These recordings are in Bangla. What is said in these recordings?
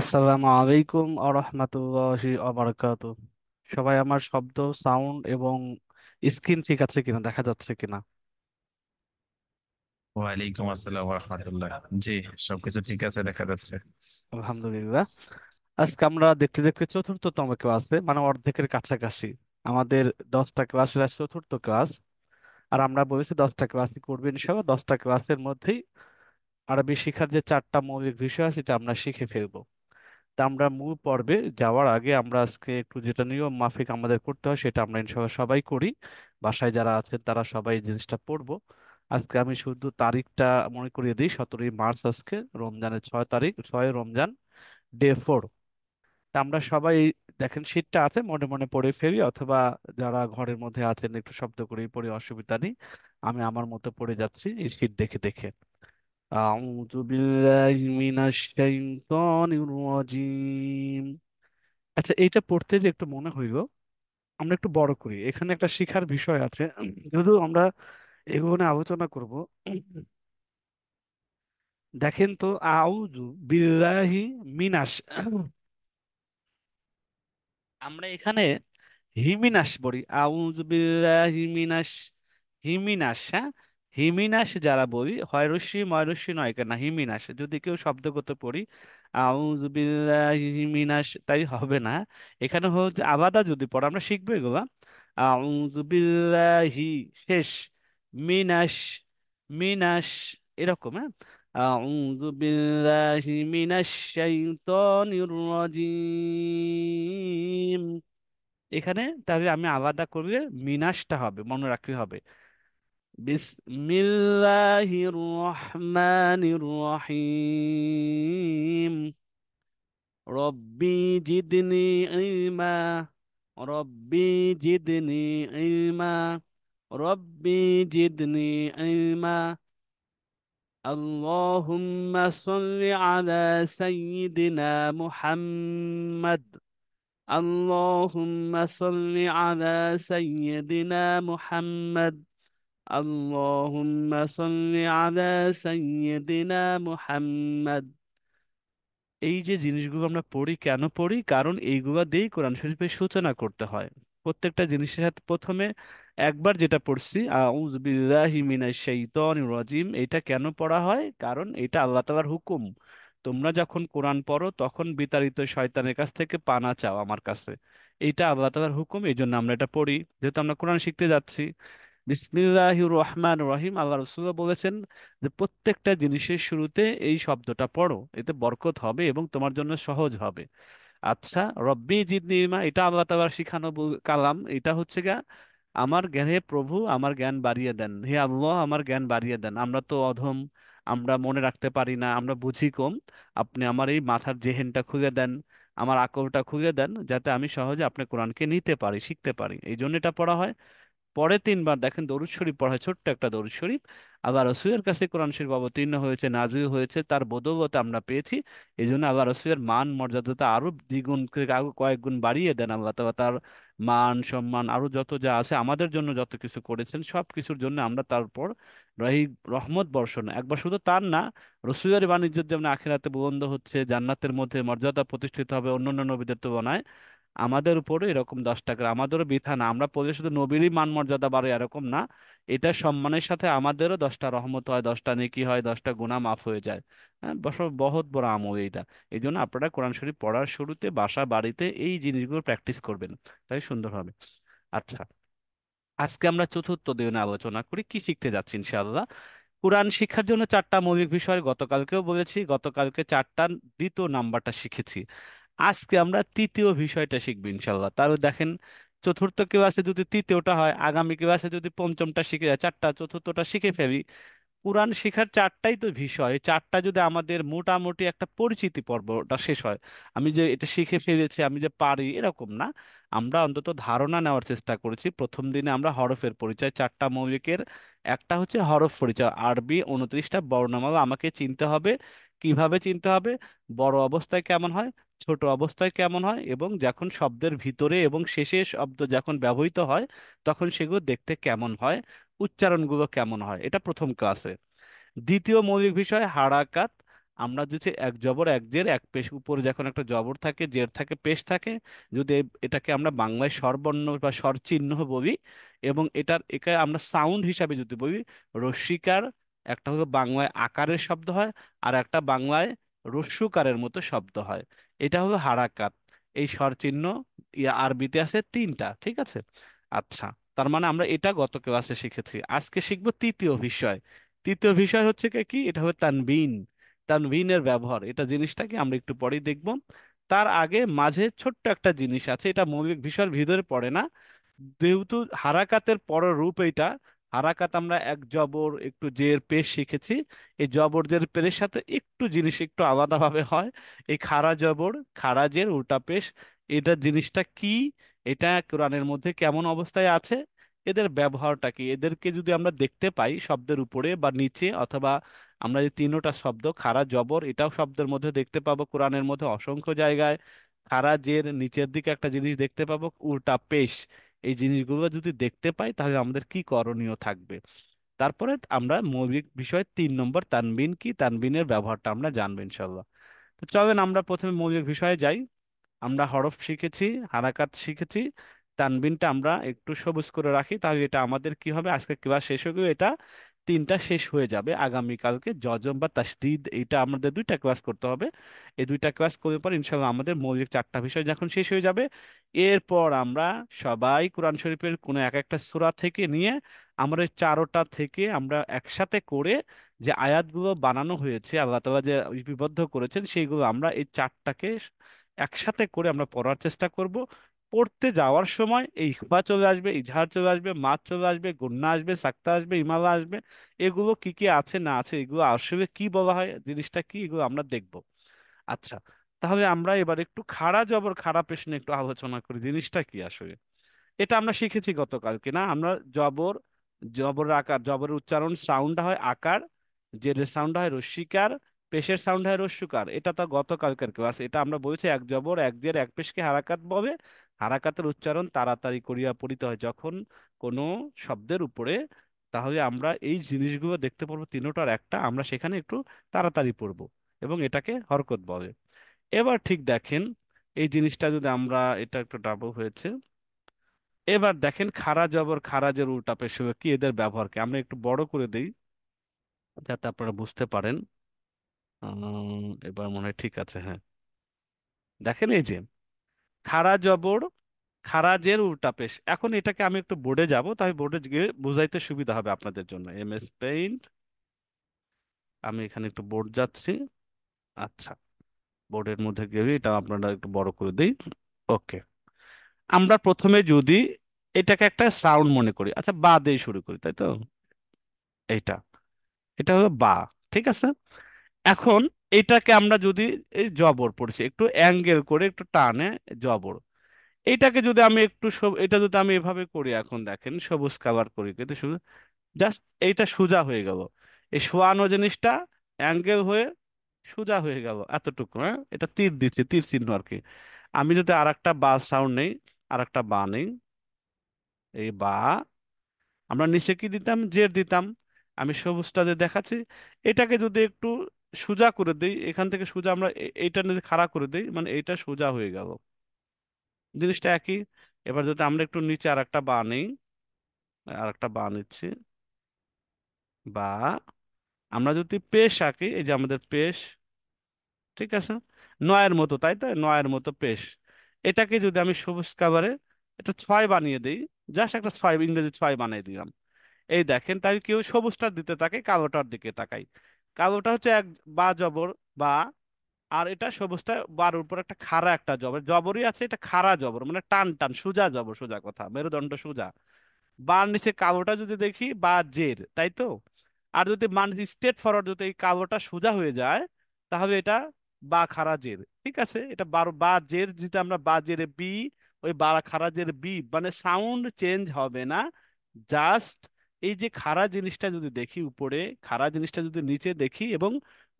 আসসালামু আলাইকুম আরহামাতুল্লাহি আবারাকাতু সবাই আমার শব্দ সাউন্ড এবং স্ক্রিন ঠিক আছে কিনা দেখা যাচ্ছে কিনা ওয়ালাইকুম আসসালাম রহমতুল্লাহ জি সবকিছু ঠিক আছে দেখা যাচ্ছে আলহামদুলিল্লাহ আজকে আমরা দেখতে দেখতে চতুর্থতম ক্লাসে মানে অর্ধেকের কাছাকাছি আমাদের দশটা ক্লাসের আছে চতুর্থ ক্লাস আর আমরা বলেছি দশটা ক্লাসই করবো ইনশাআল্লাহ দশটা ক্লাসের মধ্যেই আরবি শিখার যে চারটা মৌলিক বিষয় আছে সেটা আমরা শিখে ফেলবো তা আমরা মূল পর্বে যাওয়ার আগে আমরা আজকে একটু যেটা নিয়ম মাফিক আমাদের করতে হয় সেটা আমরা ইনশাল্লাহ সবাই করি বাসায় যারা আছেন তারা সবাই জিনিসটা পড়ব আজকে আমি শুধু তারিখটা মনে করিয়ে দিই সতেরোই মার্চ আজকে রমজানের ছয় তারিখ ছয় রমজান ডে ফোর তা আমরা সবাই দেখেন শীতটা আছে মনে মনে পড়ে ফেলি অথবা যারা ঘরের মধ্যে আছেন একটু শব্দ করেই পড়ে অসুবিধা নেই আমি আমার মতো পড়ে যাচ্ছি এই শীত দেখে দেখে أعوذ بالله من الشيطان الرجيم আচ্ছা এটা পড়তে যে একটু মনে হইল আমরা একটু বড় করি এখানে একটা শিখার বিষয় আছে যদিও আমরা এগুলো আলোচনা করব দেখেন তো আউজু বিল্লাহি মিনাস আমরা এখানে হিমিনাস বলি আউজু বিল্লাহি মিনাস হিমিনাস হ্যাঁ হিমিনাস যারা বলি হয় রশ্মি ময় রশ্মি নয় কেন হিমিনাস যদি কেউ শব্দগত পড়ি আউযুবিল্লাহি হিমিনাস তাই হবে না এখানে হচ্ছে আবাদা যদি পড়ো আমরা শিখবো এগুলা আউযুবিল্লাহি শেষ মিনাস মিনাস এরকম হ্যাঁ আউযু বিল্লাহি রাজিম এখানে তাহলে আমি আলাদা করলে মিনাশটা হবে মনে রাখতে হবে بسم الله الرحمن الرحيم ربي جدني علما ربي جدني علما ربي جدني علما اللهم صل على سيدنا محمد اللهم صل على سيدنا محمد اللهم صل على سيدنا محمد এই যে জিনিসগুলো আমরা পড়ি কেন পড়ি কারণ এইগুলা দিয়েই কোরআন শরীফের সূচনা করতে হয় প্রত্যেকটা জিনিসের সাথে প্রথমে একবার যেটা পড়ছি আউজ বিল্লাহি মিনাশ শাইতানির রাজিম এটা কেন পড়া হয় কারণ এটা আল্লাহ তাআলার হুকুম তোমরা যখন কোরআন পড়ো তখন বিতাড়িত শয়তানের কাছ থেকে পানা চাও আমার কাছে এটা আল্লাহ তাআলার হুকুম এই জন্য আমরা এটা পড়ি যেহেতু আমরা কোরআন শিখতে যাচ্ছি বিসমিল্লাহির রহমান রহিম আল্লাহ রসুল বলেছেন যে প্রত্যেকটা জিনিসের শুরুতে এই শব্দটা পড়ো এতে বরকত হবে এবং তোমার জন্য সহজ হবে আচ্ছা রব্বি জিদনিমা এটা আল্লাহ তালার শিখানো কালাম এটা হচ্ছে গা আমার জ্ঞানে প্রভু আমার জ্ঞান বাড়িয়ে দেন হে আল্লাহ আমার জ্ঞান বাড়িয়ে দেন আমরা তো অধম আমরা মনে রাখতে পারি না আমরা বুঝি কম আপনি আমার এই মাথার জেহেনটা খুলে দেন আমার আকলটা খুলে দেন যাতে আমি সহজে আপনার কোরআনকে নিতে পারি শিখতে পারি এই জন্য এটা পড়া হয় পরে তিনবার দেখেন দরুদ শরীফ পড়া হয় ছোট্ট একটা দরুদ শরীফ আবার রসুয়ের কাছে কোরআন শরীফ অবতীর্ণ হয়েছে নাজিল হয়েছে তার বদৌলতে আমরা পেয়েছি এই জন্য আল্লাহ রসুয়ের মান মর্যাদাটা আরো দ্বিগুণ আরো কয়েক গুণ বাড়িয়ে দেন আল্লাহ তালা তার মান সম্মান আরো যত যা আছে আমাদের জন্য যত কিছু করেছেন সব কিছুর জন্য আমরা তারপর রহি রহমত বর্ষণ একবার শুধু তার না রসুলের বাণিজ্য যেমন আখেরাতে বন্ধ হচ্ছে জান্নাতের মধ্যে মর্যাদা প্রতিষ্ঠিত হবে অন্যান্য নবীদের তুলনায় আমাদের উপরে এরকম দশ টাকা আমাদেরও বিধান আমরা পদে শুধু নবীরই মান মর্যাদা বাড়ে এরকম না এটা সম্মানের সাথে আমাদেরও দশটা রহমত হয় দশটা নেকি হয় দশটা গুণা মাফ হয়ে যায় হ্যাঁ বহুত বড় আমল এইটা এই জন্য আপনারা কোরআন শরীফ পড়ার শুরুতে বাসা বাড়িতে এই জিনিসগুলো প্র্যাকটিস করবেন তাই সুন্দর হবে আচ্ছা আজকে আমরা চতুর্থ দিনে আলোচনা করি কি শিখতে যাচ্ছি ইনশাআল্লাহ কোরআন শিক্ষার জন্য চারটা মৌলিক বিষয় গতকালকেও বলেছি গতকালকে চারটা দ্বিতীয় নাম্বারটা শিখেছি আজকে আমরা তৃতীয় বিষয়টা শিখবো ইনশাল্লাহ তাহলে দেখেন চতুর্থ কেউ আছে যদি তৃতীয়টা হয় আগামী কেউ আছে যদি পঞ্চমটা শিখে যায় চারটা চতুর্থটা শিখে ফেলি কোরআন শেখার চারটাই তো বিষয় চারটা যদি আমাদের মোটামুটি একটা পরিচিতি পর্বটা শেষ হয় আমি যে এটা শিখে ফেলেছি আমি যে পারি এরকম না আমরা অন্তত ধারণা নেওয়ার চেষ্টা করেছি প্রথম দিনে আমরা হরফের পরিচয় চারটা মৌলিকের একটা হচ্ছে হরফ পরিচয় আরবি উনত্রিশটা বর্ণমালা আমাকে চিনতে হবে কিভাবে চিনতে হবে বড় অবস্থায় কেমন হয় ছোট অবস্থায় কেমন হয় এবং যখন শব্দের ভিতরে এবং শেষে শব্দ যখন ব্যবহৃত হয় তখন সেগুলো দেখতে কেমন হয় উচ্চারণগুলো কেমন হয় এটা প্রথম ক্লাসে দ্বিতীয় মৌলিক বিষয় হারাকাত আমরা যদি এক জবর এক জের এক পেশ উপরে যখন একটা জবর থাকে জের থাকে পেশ থাকে যদি এটাকে আমরা বাংলায় স্বরবর্ণ বা স্বরচিহ্ন বলি এবং এটার একে আমরা সাউন্ড হিসাবে যদি বলি রস্মিকার একটা হলো বাংলায় আকারের শব্দ হয় আর একটা বাংলায় রস্যুকারের মতো শব্দ হয় এটা হলো হারাকাত এই স্বর চিহ্ন আরবিতে আছে তিনটা ঠিক আছে আচ্ছা তার মানে আমরা এটা গত ক্লাসে শিখেছি আজকে শিখবো তৃতীয় বিষয় তৃতীয় বিষয় হচ্ছে কি এটা হবে তানবিন তানবিনের ব্যবহার এটা জিনিসটাকে আমরা একটু পরেই দেখব তার আগে মাঝে ছোট্ট একটা জিনিস আছে এটা মৌলিক বিষয়ের ভিতরে পড়ে না যেহেতু হারাকাতের পর রূপ এটা হারাকাত আমরা এক জবর একটু জের পেশ শিখেছি এই জবর জের পেশের সাথে একটু জিনিস একটু আলাদাভাবে হয় এই খাড়া জবর খাড়া জের উল্টা পেশ এটা জিনিসটা কি এটা কোরআনের মধ্যে কেমন অবস্থায় আছে এদের ব্যবহারটা কি এদেরকে যদি আমরা দেখতে পাই শব্দের উপরে বা নিচে অথবা আমরা যে তিনোটা শব্দ খাড়া জবর এটাও শব্দের মধ্যে দেখতে পাবো কোরআনের মধ্যে অসংখ্য জায়গায় খাড়া জের নিচের দিকে একটা জিনিস দেখতে পাবো উল্টা পেশ এই জিনিসগুলো যদি দেখতে পাই তাহলে আমাদের কি করণীয় থাকবে তারপরে আমরা মৌলিক বিষয় তিন নম্বর তানবিন কি তানবিনের ব্যবহারটা আমরা জানবো ইনশাল্লাহ তো চলেন আমরা প্রথমে মৌলিক বিষয়ে যাই আমরা হরফ শিখেছি হারাকাত শিখেছি তানবিনটা আমরা একটু সবুজ করে রাখি তাহলে এটা আমাদের কি হবে আজকে ক্লাস শেষ হয়ে এটা তিনটা শেষ হয়ে যাবে আগামীকালকে জজম বা তাসদিদ এটা আমাদের দুইটা ক্লাস করতে হবে এই দুইটা ক্লাস করার পর ইনশাল্লাহ আমাদের মৌলিক চারটা বিষয় যখন শেষ হয়ে যাবে এরপর আমরা সবাই কোরআন শরীফের কোনো এক একটা সুরা থেকে নিয়ে আমাদের চারোটা থেকে আমরা একসাথে করে যে আয়াতগুলো বানানো হয়েছে আল্লাহ তালা যে লিপিবদ্ধ করেছেন সেইগুলো আমরা এই চারটাকে একসাথে করে আমরা পড়ার চেষ্টা করব পড়তে যাওয়ার সময় এই ইকফা চলে আসবে ইজহার চলে আসবে মাত চলে আসবে গন্যা আসবে সাক্তা আসবে ইমালা আসবে এগুলো কি কি আছে না আছে এগুলো আসলে কি বলা হয় জিনিসটা কি এগুলো আমরা দেখব আচ্ছা তাহলে আমরা এবার একটু খাড়া জবর খাড়া পেশনে একটু আলোচনা করি জিনিসটা কি আসলে এটা আমরা শিখেছি গতকালকে না আমরা জবর জবর আকার জবরের উচ্চারণ সাউন্ড হয় আকার জেরের সাউন্ড হয় রশ্মিকার পেশের সাউন্ড হয় রস্যুকার এটা তো গতকালকার আছে এটা আমরা বলছি এক জবর এক জের এক পেশকে হারাকাত বলে হারাকাতের উচ্চারণ তাড়াতাড়ি করিয়া পড়িতে হয় যখন কোনো শব্দের উপরে তাহলে আমরা এই জিনিসগুলো দেখতে পারবো তিনোটার একটা আমরা সেখানে একটু তাড়াতাড়ি পড়বো এবং এটাকে হরকত বলে এবার ঠিক দেখেন এই জিনিসটা যদি আমরা এটা একটু ডাবল হয়েছে এবার দেখেন খারা জবর খারাজের উল্টা পেশ কি এদের ব্যবহারকে আমরা একটু বড় করে দিই যাতে আপনারা বুঝতে পারেন এবার মনে হয় ঠিক আছে হ্যাঁ দেখেন এই যে খাড়া জবর খারাজের উল্টা পেশ এখন এটাকে আমি একটু বোর্ডে যাব তাই বোর্ডে গিয়ে বোঝাইতে সুবিধা হবে আপনাদের জন্য এম এস পেইন্ট আমি এখানে একটু বোর্ড যাচ্ছি আচ্ছা বোর্ডের মধ্যে গিয়ে এটা আপনারা একটু বড় করে দিই ওকে আমরা প্রথমে যদি এটাকে একটা সাউন্ড মনে করি আচ্ছা বা দিয়ে শুরু করি তাই তো এইটা এটা হলো বা ঠিক আছে এখন এটাকে আমরা যদি এই জবর পড়ছি একটু অ্যাঙ্গেল করে একটু টানে জবর এইটাকে যদি আমি একটু এটা যদি আমি এভাবে করি এখন দেখেন সবুজ কাবার করি কিন্তু শুধু জাস্ট এইটা সোজা হয়ে গেল এই শোয়ানো জিনিসটা অ্যাঙ্গেল হয়ে সোজা হয়ে গেল এতটুকু হ্যাঁ এটা তীর দিচ্ছে তীর চিহ্ন আর কি আমি যদি আর একটা বা সাউন্ড নেই আর একটা বা নেই এই বা আমরা নিচে কি দিতাম জের দিতাম আমি সবুজটা যে দেখাচ্ছি এটাকে যদি একটু সোজা করে দেই এখান থেকে সোজা আমরা এইটা নিয়ে খাড়া করে দেই মানে এইটা সোজা হয়ে গেল জিনিসটা একই এবার যদি আমরা একটু নিচে আর একটা বা নেই আর একটা বা নিচ্ছি বা আমরা যদি পেশ আঁকি এই যে আমাদের পেশ ঠিক আছে নয়ের মতো তাই তো নয়ের মতো পেশ এটাকে যদি আমি সবুজ কাভারে এটা ছয় বানিয়ে দিই জাস্ট একটা ছয় ইংরেজি ছয় বানিয়ে দিলাম এই দেখেন তাই কেউ সবুজটার দিতে তাকাই কালোটার দিকে তাকাই কালোটা হচ্ছে এক বা জবর বা আর এটা সবুজটা বার উপর একটা খাড়া একটা জবর জবরই আছে এটা খাড়া জবর মানে টান টান সোজা জবর সোজা কথা মেরুদণ্ড সোজা বার নিচে কালোটা যদি দেখি বা জের তাই তো আর যদি মান স্টেট ফরওয়ার্ড যদি এই কালোটা সোজা হয়ে যায় তাহলে এটা বা খাড়া জের ঠিক আছে এটা বারো বা জের যেটা আমরা বা জের বি ওই বা খাড়া জের বি মানে সাউন্ড চেঞ্জ হবে না জাস্ট এই যে খাড়া জিনিসটা যদি দেখি উপরে খাড়া জিনিসটা যদি নিচে দেখি এবং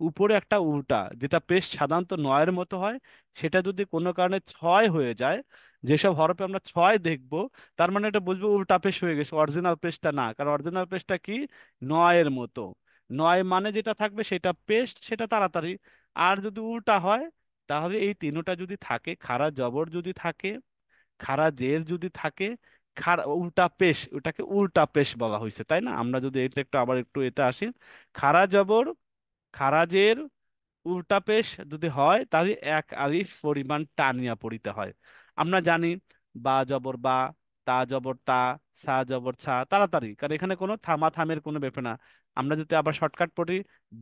উপরে একটা উল্টা যেটা পেশ সাধারণত নয়ের মতো হয় সেটা যদি কোনো কারণে ছয় হয়ে যায় যেসব হরফে আমরা ছয় দেখব তার মানে এটা বুঝবো উল্টা পেশ হয়ে গেছে অরিজিনাল পেশটা না কারণ অরিজিনাল পেশটা কি নয়ের মতো নয় মানে যেটা থাকবে সেটা পেস্ট সেটা তাড়াতাড়ি আর যদি উল্টা হয় তাহলে এই তিনোটা যদি থাকে খাড়া জবর যদি থাকে খাড়া জের যদি থাকে উল্টা পেশ ওটাকে উল্টা পেশ বলা হয়েছে তাই না আমরা যদি এটা একটু আবার একটু এতে আসি খারা জবর খারাজের উল্টা পেশ যদি হয় তাহলে এক আলিফ পরিমাণ টানিয়া পড়িতে হয় আমরা জানি বা জবর বা তা জবর তা সা জবর ছা তাড়াতাড়ি কারণ এখানে কোনো থামা থামের কোনো ব্যাপার না আমরা যদি আবার শর্টকাট পড়ি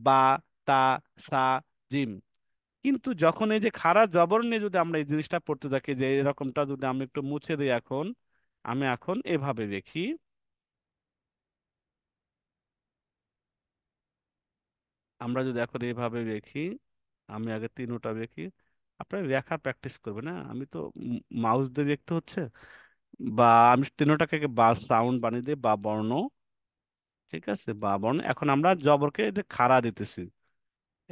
বা তা সা জিম কিন্তু যখন এই যে খারা জবর নিয়ে যদি আমরা এই জিনিসটা পড়তে থাকি যে এরকমটা যদি আমি একটু মুছে দিই এখন আমি এখন এভাবে দেখি আমরা যদি এখন এভাবে দেখি আমি আগে তিনোটা দেখি আপনার লেখা প্র্যাকটিস করবে না আমি তো মাউস দিয়ে দেখতে হচ্ছে বা আমি তিনোটাকে বা সাউন্ড বানিয়ে দিই বা বর্ণ ঠিক আছে বা বর্ণ এখন আমরা জবরকে এটা খাড়া দিতেছি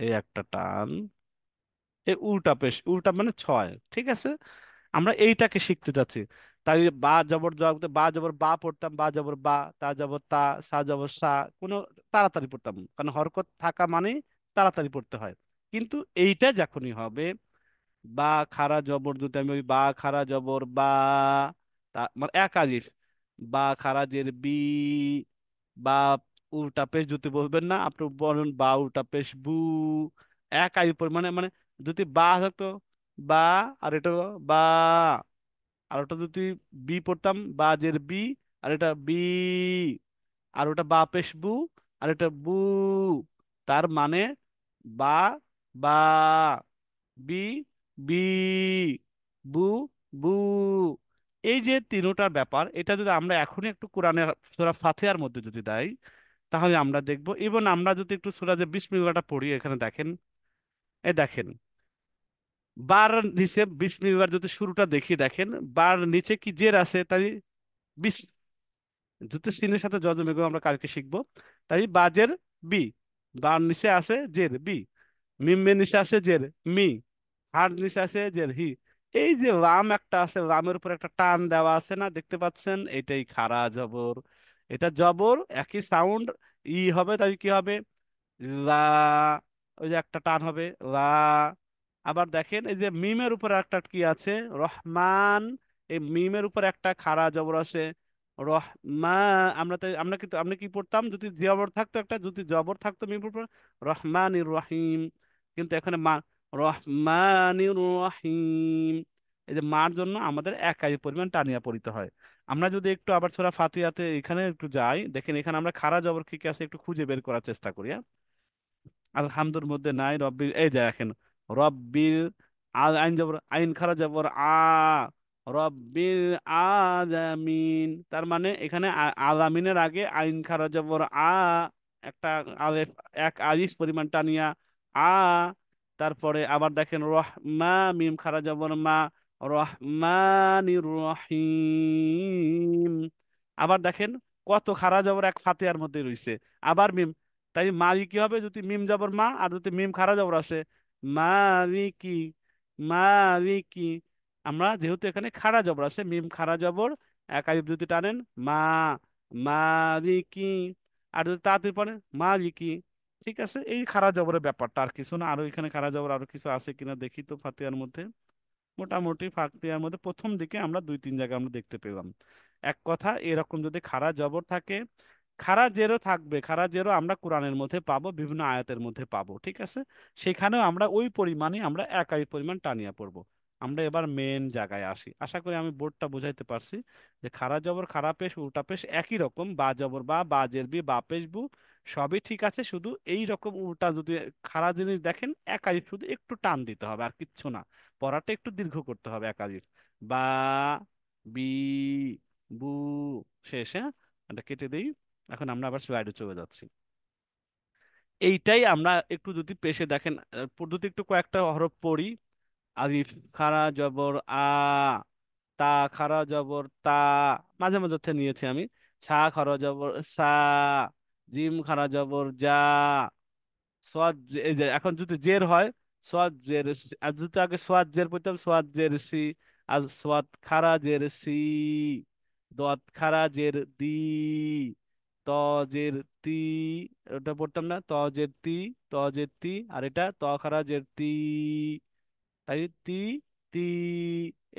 এই একটা টান এই উল্টা পেশ উল্টা মানে ছয় ঠিক আছে আমরা এইটাকে শিখতে চাচ্ছি তাই বা জবর বা জবর বা পড়তাম বা জবর বা তা জবর তা সা জবর সা কোনো তাড়াতাড়ি পড়তাম কারণ হরকত থাকা মানে তাড়াতাড়ি পড়তে হয় কিন্তু এইটা যখনই হবে বা খারা জবর যদি আমি ওই বা খারা জবর বা তা মানে এক আলিফ বা খারা জের বি বা উল্টা পেশ যদি বলবেন না আপনি বলুন বা উল্টা পেশ বু এক আলিফ মানে মানে যদি বা থাকতো বা আর এটা বা আর ওটা যদি বি পড়তাম বা জের বি আর এটা বি আর ওটা বা পেশ বু আর এটা বু তার মানে বা বা বি বি বু বু এই যে তিনোটার ব্যাপার এটা যদি আমরা এখনই একটু কোরআনের সুরা ফাতেহার মধ্যে যদি দেয় তাহলে আমরা দেখব এবং আমরা যদি একটু সুরা যে বিসমিল্লাটা পড়ি এখানে দেখেন এ দেখেন বার নিচে বিসমিল্লার যদি শুরুটা দেখি দেখেন বার নিচে কি জের আছে তাই বিস দুটো সিনের সাথে যজম আমরা কালকে শিখব তাই বাজের বি বার নিচে আছে জের বি মিমের নিচে আছে জের মি হার নিচে আছে জের হি এই যে রাম একটা আছে রামের উপর একটা টান দেওয়া আছে না দেখতে পাচ্ছেন এটাই খারা জবর এটা জবর একই সাউন্ড ই হবে তাই কি হবে লা ওই যে একটা টান হবে লা আবার দেখেন এই যে মিমের উপর একটা কি আছে রহমান এই মিমের উপর একটা খাড়া জবর আছে রহমা আমরা তো আমরা কিন্তু আমরা কি পড়তাম যদি জবর থাকতো একটা যদি জবর থাকতো মিমের উপর রহমান রহিম কিন্তু এখানে মা রহমানির রহিম এই যে মার জন্য আমাদের একাই পরিমাণ টানিয়া পড়িতে হয় আমরা যদি একটু আবার ছোড়া ফাতিয়াতে এখানে একটু যাই দেখেন এখানে আমরা খাড়া জবর কি কি আছে একটু খুঁজে বের করার চেষ্টা করি হ্যাঁ আলহামদুর মধ্যে নাই রব্বি এই এখন রব্বিল আইন যাবর আইন খারা যাবর আ রব্বিল আজামিন তার মানে এখানে আলামিনের আগে আইন খারা যাবর আ একটা আলেফ এক আলিফ পরিমাণ টানিয়া আ তারপরে আবার দেখেন রহমা মিম খারা যাবর মা রহমানির রহিম আবার দেখেন কত খারা যাবর এক ফাতেহার মধ্যে রয়েছে আবার মিম তাই মারি কি হবে যদি মিম যাবর মা আর যদি মিম খারা জবর আছে মা মা কি আমরা যেহেতু এখানে খাড়া জবর আছে মিম খাড়া জবর একা বিবৃতি টানেন মা কি আর যদি তাড়াতাড়ি মা কি ঠিক আছে এই খাড়া জবরের ব্যাপারটা আর কিছু না আরো এখানে খাড়া জবর আরো কিছু আছে কিনা দেখি তো ফাতিয়ার মধ্যে মোটামুটি ফাতিয়ার মধ্যে প্রথম দিকে আমরা দুই তিন জায়গায় আমরা দেখতে পেলাম এক কথা এরকম যদি খাড়া জবর থাকে খারা জেরো থাকবে খারা জেরো আমরা কোরআনের মধ্যে পাবো বিভিন্ন আয়াতের মধ্যে পাবো ঠিক আছে সেখানেও আমরা ওই পরিমাণে আমরা একাই পরিমাণ টানিয়া পড়বো আমরা এবার মেন জায়গায় আসি আশা করি আমি বোর্ডটা বোঝাইতে পারছি যে খারা জবর খারা পেশ উল্টা পেশ একই রকম বা জবর বা বা জেরবি বা পেশ বু সবই ঠিক আছে শুধু এই রকম উল্টা যদি খারা জিনিস দেখেন একাই শুধু একটু টান দিতে হবে আর কিচ্ছু না পড়াটা একটু দীর্ঘ করতে হবে একাই বা বি বু শেষ হ্যাঁ এটা কেটে দিই এখন আমরা আবার স্লাইডে চলে যাচ্ছি এইটাই আমরা একটু যদি পেশে দেখেন পদ্ধতি একটু কয়েকটা হরফ পড়ি আরিফ খারা জবর আ তা খারা জবর তা মাঝে মাঝে নিয়েছি আমি ছা খারা জবর সা জিম খারা জবর যা সোয়াদ এখন যদি জের হয় সোয়াদ জের আর যদি আগে সোয়াদ জের পড়তাম সোয়াদ জের সি আর সোয়াদ খারা জের সি দত খারা জের দি তজের তি ওটা পড়তাম না তজের তি তজের তি আর এটা ত খারাজের তি তাই তি তি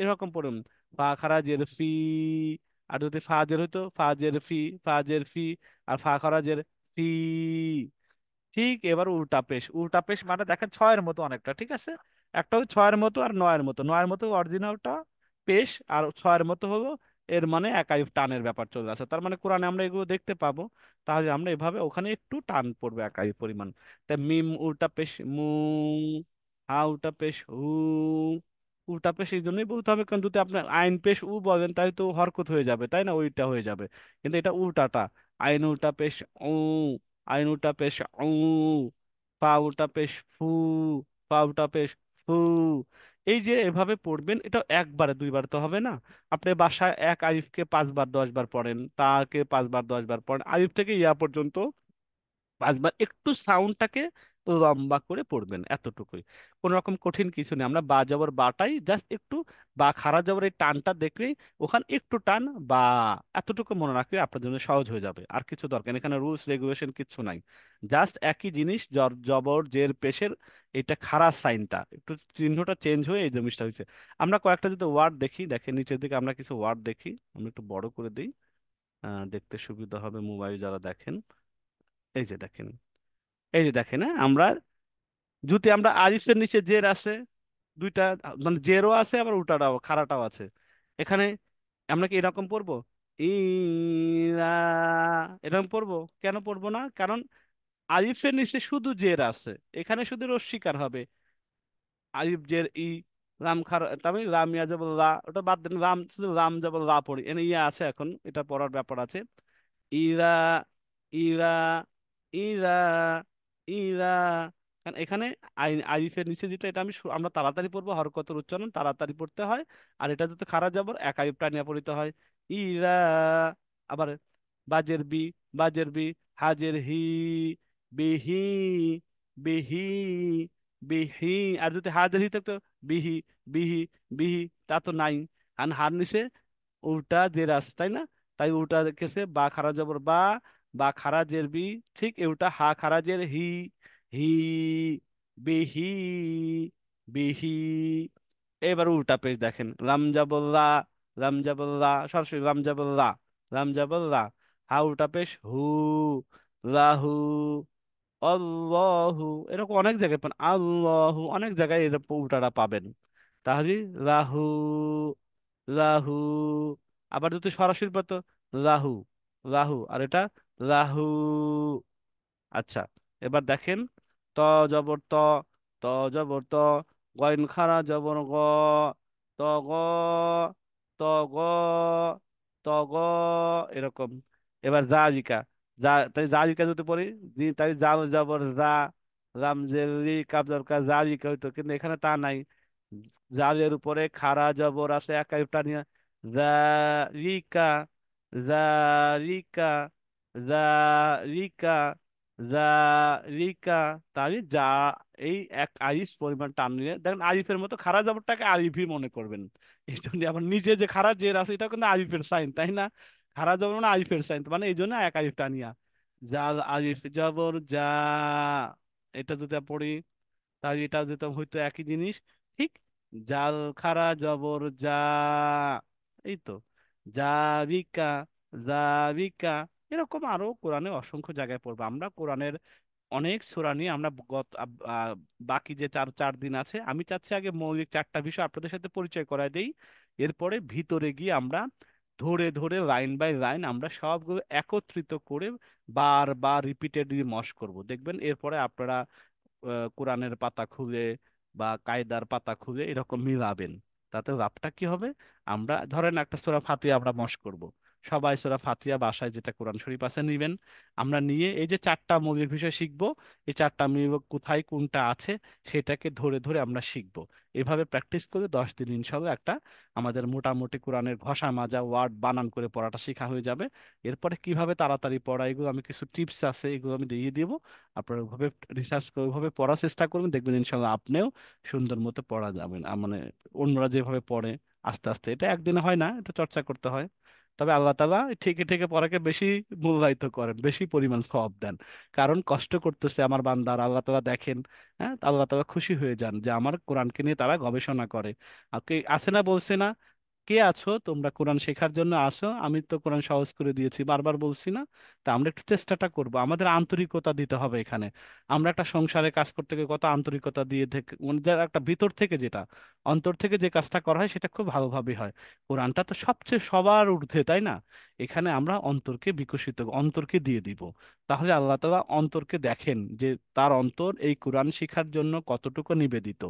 এরকম পড়ুন ফা খারাজের ফি আর যদি ফাজের হইতো ফাজের ফি ফাজের ফি আর ফা খারাজের ফি ঠিক এবার উল্টা পেশ উল্টা পেশ মানে দেখেন ছয়ের মতো অনেকটা ঠিক আছে একটা ছয়ের মতো আর নয়ের মতো নয়ের মতো অরিজিনালটা পেশ আর ছয়ের মতো হলো এর মানে একাই টানের ব্যাপার চলে আসে তার মানে কোরআনে আমরা এগুলো দেখতে পাবো তাহলে আমরা এভাবে ওখানে একটু টান পড়বে একাই পরিমাণ তাই মিম উল্টা পেশ মু হা উল্টা পেশ হু উল্টা পেশ এই জন্যই বলতে হবে কারণ যদি আপনার আইন পেশ উ বলেন তাই তো হরকত হয়ে যাবে তাই না ওইটা হয়ে যাবে কিন্তু এটা উল্টাটা আইন উল্টা পেশ ও আইন উল্টা পেশ ও পা উল্টা পেশ ফু পা উল্টা পেশ ফু এই যে এভাবে পড়বেন এটা একবারে দুইবার তো হবে না আপনি বাসায় এক আরিফকে পাঁচবার দশবার পড়েন তাকে পাঁচবার দশবার পড়েন আরিফ থেকে ইয়া পর্যন্ত পাঁচবার একটু সাউন্ডটাকে লম্বা করে পড়বেন এতটুকুই কোনো রকম কঠিন কিছু নেই আমরা বা জবর বাটাই জাস্ট একটু বা খাড়া জবর এই টানটা দেখলেই ওখানে একটু টান বা এতটুকু মনে রাখলে আপনার জন্য সহজ হয়ে যাবে আর কিছু দরকার এখানে রুলস রেগুলেশন কিছু নাই জাস্ট একই জিনিস জর জবর জের পেশের এটা খাড়া সাইনটা একটু চিহ্নটা চেঞ্জ হয়ে এই জিনিসটা হয়েছে আমরা কয়েকটা যদি ওয়ার্ড দেখি দেখেন নিচের দিকে আমরা কিছু ওয়ার্ড দেখি আমরা একটু বড় করে দিই দেখতে সুবিধা হবে মোবাইল যারা দেখেন এই যে দেখেন এই যে দেখেন হ্যাঁ? আমরা যদি আমরা আরিফের নিচে জের আছে দুইটা মানে জেরও আছে আবার উল্টাটাও খাড়াটাও আছে এখানে আমরা কি এরকম পড়বো এরকম পড়বো কেন পড়বো না কারণ আরিফের নিচে শুধু জের আছে এখানে শুধু রস্বীকার হবে আরিফ জের ই রাম খার তারপরে মানে রাম ইয়া যাবো লা ওটা বাদ দেন রাম শুধু রাম যাবো লা পড়ি এনে ইয়া আছে এখন এটা পড়ার ব্যাপার আছে ইরা ইরা ইরা ইদা কারণ এখানে আইফের নিচে যেটা এটা আমি আমরা তাড়াতাড়ি পড়বো হরকতের উচ্চারণ তাড়াতাড়ি পড়তে হয় আর এটা যাতে খারাপ জবর এক আলিফ টানিয়া পড়িতে হয় ইদা আবার বাজের বি বাজের বি হাজের হি বিহি বিহি বিহি আর যদি হাজের হি থাকতো বিহি বিহি বিহি তা তো নাই আর হার নিচে উল্টা যে আছে তাই না তাই উল্টা কেসে বা খারাপ জবর বা বা খারাজের বি ঠিক এটা হা খারাজের হি হি বিহি বিহি এবার উল্টা পেজ দেখেন রামজাবল্লা রামজাবল্লা সরাসরি রামজাবল্লা রামজাবল্লা হা উল্টা পেশ হু লাহু আল্লাহু এরকম অনেক জায়গায় পান আল্লাহু অনেক জায়গায় এরকম উল্টাটা পাবেন তাহলে রাহু রাহু আবার যদি সরাসরি পাতো রাহু রাহু আর এটা রাহু আচ্ছা এবার দেখেন ত জবর ত ত জবর ত গইন খারা জবর গ ত গ ত গ ত গ এরকম এবার যা জিকা যা তাই যা জিকা যদি পড়ি তাই যা জবর যা রামজেরি কাপ কা যা জিকা হইতো কিন্তু এখানে তা নাই জালের উপরে খারা জবর আছে একাই টানিয়া যা রিকা রিকা যালিকা রিকা তাহলে যা এই এক আলিফ পরিমাণ টান নিলে দেখেন আলিফের মতো খারা জবরটাকে আলিফই মনে করবেন এই জন্য আবার নিচে যে খারা জের আছে এটা কিন্তু আলিফের সাইন তাই না খারা মানে আলিফের সাইন মানে এই জন্য এক আলিফ টানিয়া যা আলিফ জবর যা এটা যদি পড়ি তাহলে এটা যদি হয়তো একই জিনিস ঠিক জাল খারা জবর যা এই তো রিকা জাবিকা রিকা এরকম আরো কোরআনে অসংখ্য জায়গায় পড়বো আমরা কোরআনের অনেক সুরা নিয়ে আমরা গত বাকি যে চার চার দিন আছে আমি চাচ্ছি আগে মৌলিক চারটা বিষয় আপনাদের সাথে পরিচয় করায় দেই এরপরে ভিতরে গিয়ে আমরা ধরে ধরে লাইন বাই লাইন আমরা সবগুলো একত্রিত করে বার বারবার রিপিটেডলি মশ করব দেখবেন এরপরে আপনারা কোরআনের পাতা খুলে বা কায়দার পাতা খুলে এরকম মিলাবেন তাতে লাভটা কি হবে আমরা ধরেন একটা সোরা ফাতে আমরা মশ করব সবাই সোরা ফাতিয়া বাসায় যেটা কোরআন শরীফ আছে নিবেন আমরা নিয়ে এই যে চারটা মৌলিক বিষয় শিখবো এই চারটা মৌলিক কোথায় কোনটা আছে সেটাকে ধরে ধরে আমরা শিখব এভাবে প্র্যাকটিস করে দশ দিন ইনশাল একটা আমাদের মোটামুটি কোরআনের ঘষা মাজা ওয়ার্ড বানান করে পড়াটা শেখা হয়ে যাবে এরপরে কিভাবে তাড়াতাড়ি পড়া এগুলো আমি কিছু টিপস আছে এগুলো আমি দিয়ে দেবো আপনারা ওইভাবে রিসার্চ করে ওইভাবে পড়ার চেষ্টা করবেন দেখবেন ইনশাল আপনিও সুন্দর মতো পড়া যাবেন মানে অন্যরা যেভাবে পড়ে আস্তে আস্তে এটা একদিনে হয় না এটা চর্চা করতে হয় তবে আল্লাহ তালা ঠেকে ঠেকে পড়াকে বেশি মূল্যায়িত করেন বেশি পরিমাণ সব দেন কারণ কষ্ট করতেছে আমার বান্দার আল্লাহ তালা দেখেন হ্যাঁ আল্লাহ তালা খুশি হয়ে যান যে আমার কোরআনকে নিয়ে তারা গবেষণা করে আছে না বলছে না কে আছো তোমরা কোরআন শেখার জন্য আসো আমি তো কোরআন সহজ করে দিয়েছি বারবার বলছি না তা আমরা একটু চেষ্টাটা করব আমাদের আন্তরিকতা দিতে হবে এখানে আমরা একটা সংসারে কাজ করতে গিয়ে কত আন্তরিকতা দিয়ে থেকে মানে একটা ভিতর থেকে যেটা অন্তর থেকে যে কাজটা করা হয় সেটা খুব ভালোভাবে হয় কোরআনটা তো সবচেয়ে সবার ঊর্ধ্বে তাই না এখানে আমরা অন্তরকে বিকশিত অন্তরকে দিয়ে দিব তাহলে আল্লাহ তালা অন্তরকে দেখেন যে তার অন্তর এই কোরআন শিক্ষার জন্য কতটুকু নিবেদিত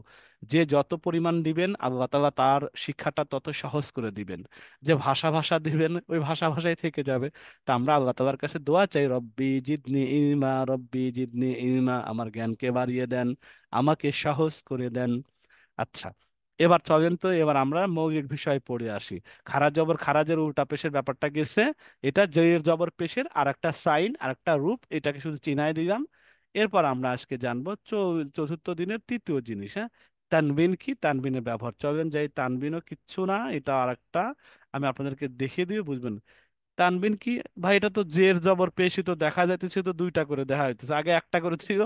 যে যত পরিমাণ দিবেন আল্লাহ তালা তার শিক্ষাটা তত সহজ করে দিবেন যে ভাষা ভাষা দিবেন ওই ভাষা ভাষায় থেকে যাবে তা আমরা আল্লাহ তালার কাছে দোয়া চাই রব্বি জিদনি ইমা রব্বি জিদনি ইমা আমার জ্ঞানকে বাড়িয়ে দেন আমাকে সাহস করে দেন আচ্ছা এবার চলেন তো এবার আমরা মৌলিক বিষয় পড়ে আসি খারা জবর খারাজের উল্টা পেশের ব্যাপারটা গেছে এটা জয়ের জবর পেশের আর একটা সাইন আর একটা রূপ এটাকে শুধু চিনায় দিলাম এরপর আমরা আজকে জানবো চতুর্থ দিনের তৃতীয় জিনিস হ্যাঁ তানবিন কি তানবিনের ব্যবহার চলেন যে তানবিনও কিচ্ছু না এটা আর একটা আমি আপনাদেরকে দেখিয়ে দিয়ে বুঝবেন তানবিন কি ভাই এটা তো জের জবর পেশি তো দেখা যাইতেছে তো দুইটা করে দেখা যাইতেছে আগে একটা করেছিল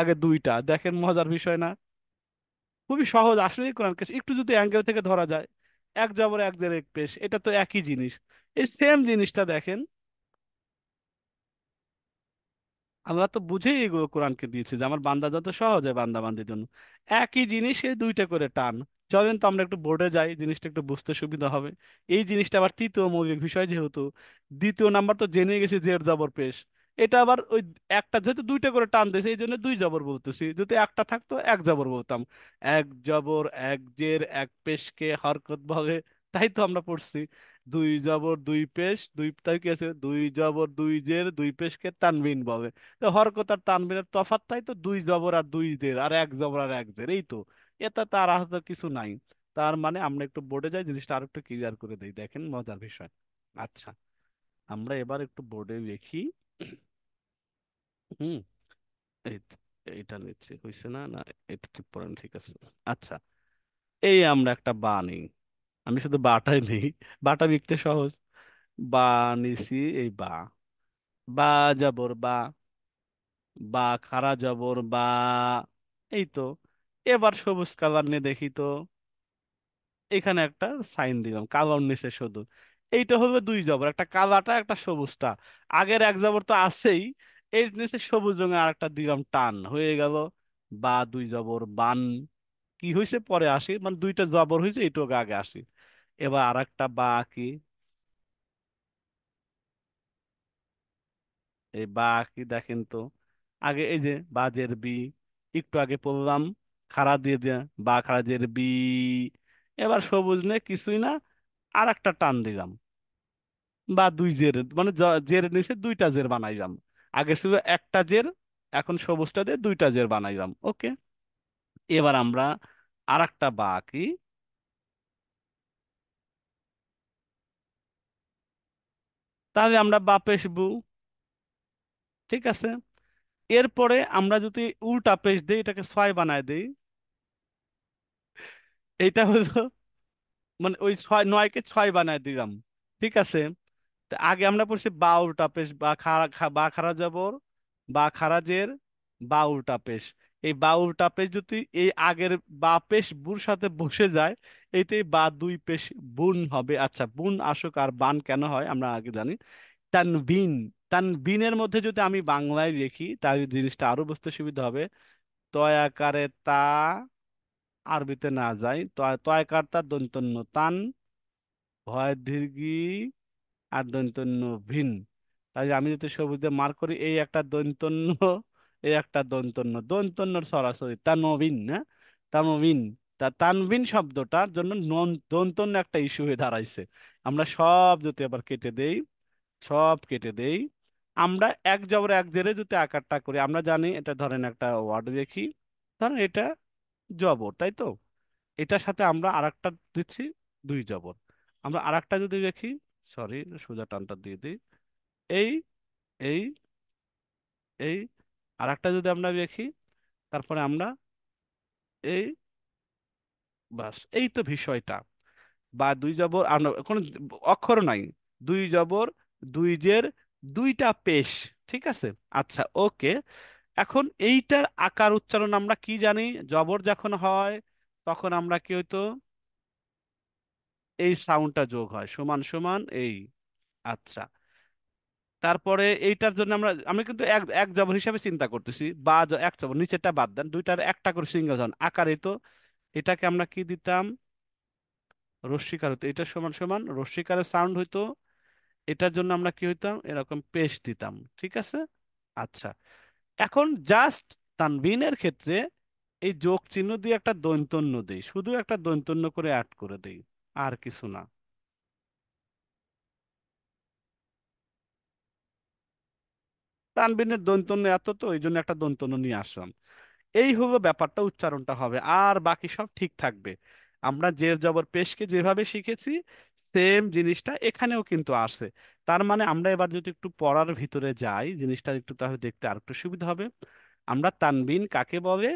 আগে দুইটা দেখেন মজার বিষয় না খুবই সহজ আসলেই কোরআনকে একটু যদি অ্যাঙ্গেল থেকে ধরা যায় এক জবর এক জের এক পেশ এটা তো একই জিনিস এই সেম জিনিসটা দেখেন আল্লাহ তো বুঝেই এগুলো কোরআনকে দিয়েছে যে আমার বান্দা যত সহজ হয় বান্দা বান্দির জন্য একই জিনিসে দুইটা করে টান চলেন তো আমরা একটু বোর্ডে যাই জিনিসটা একটু বুঝতে সুবিধা হবে এই জিনিসটা আবার তৃতীয় মৌলিক বিষয় যেহেতু দ্বিতীয় নাম্বার তো জেনে গেছি জের জবর পেশ এটা আবার ওই একটা যেহেতু দুইটা করে টান দিয়েছে এই জন্য দুই জবর বলতেছি যদি একটা থাকতো এক জবর বলতাম এক জবর এক জের এক পেশকে হরকত ভাবে তাই তো আমরা পড়ছি দুই জবর দুই পেশ দুই তাই কি আছে দুই জবর দুই জের দুই পেশকে তানবিন বলে তো হরকত আর তানবিনের তফাৎটাই তো দুই জবর আর দুই জের আর এক জবর আর এক জের এই তো এটা তার আহত কিছু নাই তার মানে আমরা একটু বোর্ডে যাই জিনিসটা আর একটু ক্লিয়ার করে দিই দেখেন মজার বিষয় আচ্ছা আমরা এবার একটু বোর্ডে দেখি হুম এটা নিচ্ছে হয়েছে না না এটা ঠিক পড়েন ঠিক আছে আচ্ছা এই আমরা একটা বানি আমি শুধু বাটাই নেই বাটা বিকতে সহজ বা নিছি এই বা বা জবর বা বা খারা জবর বা এই তো এবার সবুজ কালার নিয়ে দেখি তো এখানে একটা সাইন দিলাম কালার নিচে শুধু এইটা হলো দুই জবর একটা কালাটা একটা সবুজটা আগের এক জবর তো আছেই এর নিচে সবুজ রঙের আর একটা দিলাম টান হয়ে গেল বা দুই জবর বান কি হয়েছে পরে আসি মানে দুইটা জবর হয়েছে এটুকু আগে আসি এবার আর একটা বা আঁকি এই বা আঁকি দেখেন তো আগে এই যে বাজের বি একটু আগে পড়লাম খাড়া দিয়ে দিয়ে বা খারাজের বি এবার সবুজ নেই কিছুই না আর একটা টান দিলাম বা দুই জের মানে জের নিচে দুইটা জের বানাইলাম আগে ছিল একটা জের এখন সবুজটা দিয়ে দুইটা জের বানাইলাম ওকে এবার আমরা আর একটা বা আঁকি তাহলে আমরা বাপেশ বু ঠিক আছে এরপরে আমরা যদি উল্টা পেশ দিই এটাকে ছয় বানায় দিই এটা হলো মানে ওই ছয় নয়কে ছয় বানায় দিলাম ঠিক আছে তা আগে আমরা পড়ছি বা উল্টা পেশ বা খারা বা খারা জবর বা খারাজের বা উল্টা পেশ এই বা টাপেশ যদি এই আগের বা পেশ বুর সাথে বসে যায় এইটাই বা দুই পেশ বুন হবে আচ্ছা বুন আসুক আর বান কেন হয় আমরা আগে জানি তান বিন তান বিনের মধ্যে যদি আমি বাংলায় লিখি তাহলে জিনিসটা আরো বুঝতে সুবিধা হবে তয়াকারে তা আরবিতে না যায় তয় আকার তা দন্তন্য তান ভয় দীর্ঘি আর দন্তন্য ভিন তাই আমি যদি সবুজে মার করি এই একটা দন্তন্য এই একটা দন্তন্য দন্তন্যর সরাসরি তা নবীন না তানবিন তা তানবিন শব্দটার জন্য দন্তন্য একটা ইস্যু হয়ে দাঁড়াইছে আমরা সব যদি আবার কেটে দেই সব কেটে দেই আমরা এক জবর এক জেরে যদি আকারটা করি আমরা জানি এটা ধরেন একটা ওয়ার্ড দেখি ধরেন এটা জবর তাই তো এটার সাথে আমরা আর দিচ্ছি দুই জবর আমরা আর যদি দেখি সরি সোজা টানটা দিয়ে দিই এই এই এই আর একটা যদি আমরা দেখি তারপরে আমরা এই বাস এই তো বিষয়টা বা দুই জবর কোনো অক্ষর নাই দুই জবর দুই জের দুইটা পেশ ঠিক আছে আচ্ছা ওকে এখন এইটার আকার উচ্চারণ আমরা কি জানি জবর যখন হয় তখন আমরা কি হইতো এই সাউন্ডটা যোগ হয় সমান সমান এই আচ্ছা তারপরে এইটার জন্য আমরা আমি কিন্তু এক এক জবর হিসাবে চিন্তা করতেছি বা এক জবর নিচেরটা বাদ দেন দুইটার একটা করে সিঙ্গেল জন আকারে তো এটাকে আমরা কি দিতাম রশ্মিকার হতো এটা সমান সমান রশ্মিকারের সাউন্ড হইতো এটার জন্য আমরা কি হইতাম এরকম পেশ দিতাম ঠিক আছে আচ্ছা এখন জাস্ট তানবিনের ক্ষেত্রে এই যোগ চিহ্ন দিয়ে একটা দৈন্তন্য দেই শুধু একটা দৈন্তন্য করে অ্যাড করে দেই আর কিছু না তানবিনের দন্তন্য এত তো এই জন্য একটা দন্তন্য নিয়ে আসলাম এই হলো ব্যাপারটা উচ্চারণটা হবে আর বাকি সব ঠিক থাকবে আমরা জের জবর পেশকে যেভাবে শিখেছি সেম জিনিসটা এখানেও কিন্তু আসে তার মানে আমরা এবার যদি একটু পড়ার ভিতরে যাই জিনিসটা একটু তাহলে দেখতে আর একটু সুবিধা হবে আমরা তানবিন কাকে বলে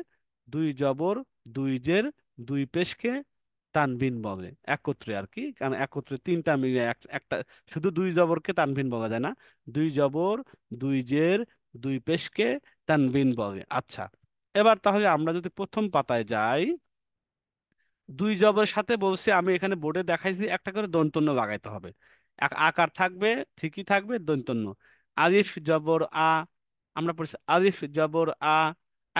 দুই জবর দুই জের দুই পেশকে তানবিন বলে একত্রে আর কি কারণ একত্রে তিনটা মিলে একটা শুধু দুই জবরকে তানবিন বলা যায় না দুই জবর দুই জের দুই পেশকে তানবিন বলে আচ্ছা এবার তাহলে আমরা যদি প্রথম পাতায় যাই দুই জবের সাথে বলছি আমি এখানে বোর্ডে দেখাইছি একটা করে দন্তন্য লাগাইতে হবে এক আকার থাকবে ঠিকই থাকবে দন্তন্য আলিফ জবর আ আমরা পড়ছি আলিফ জবর আ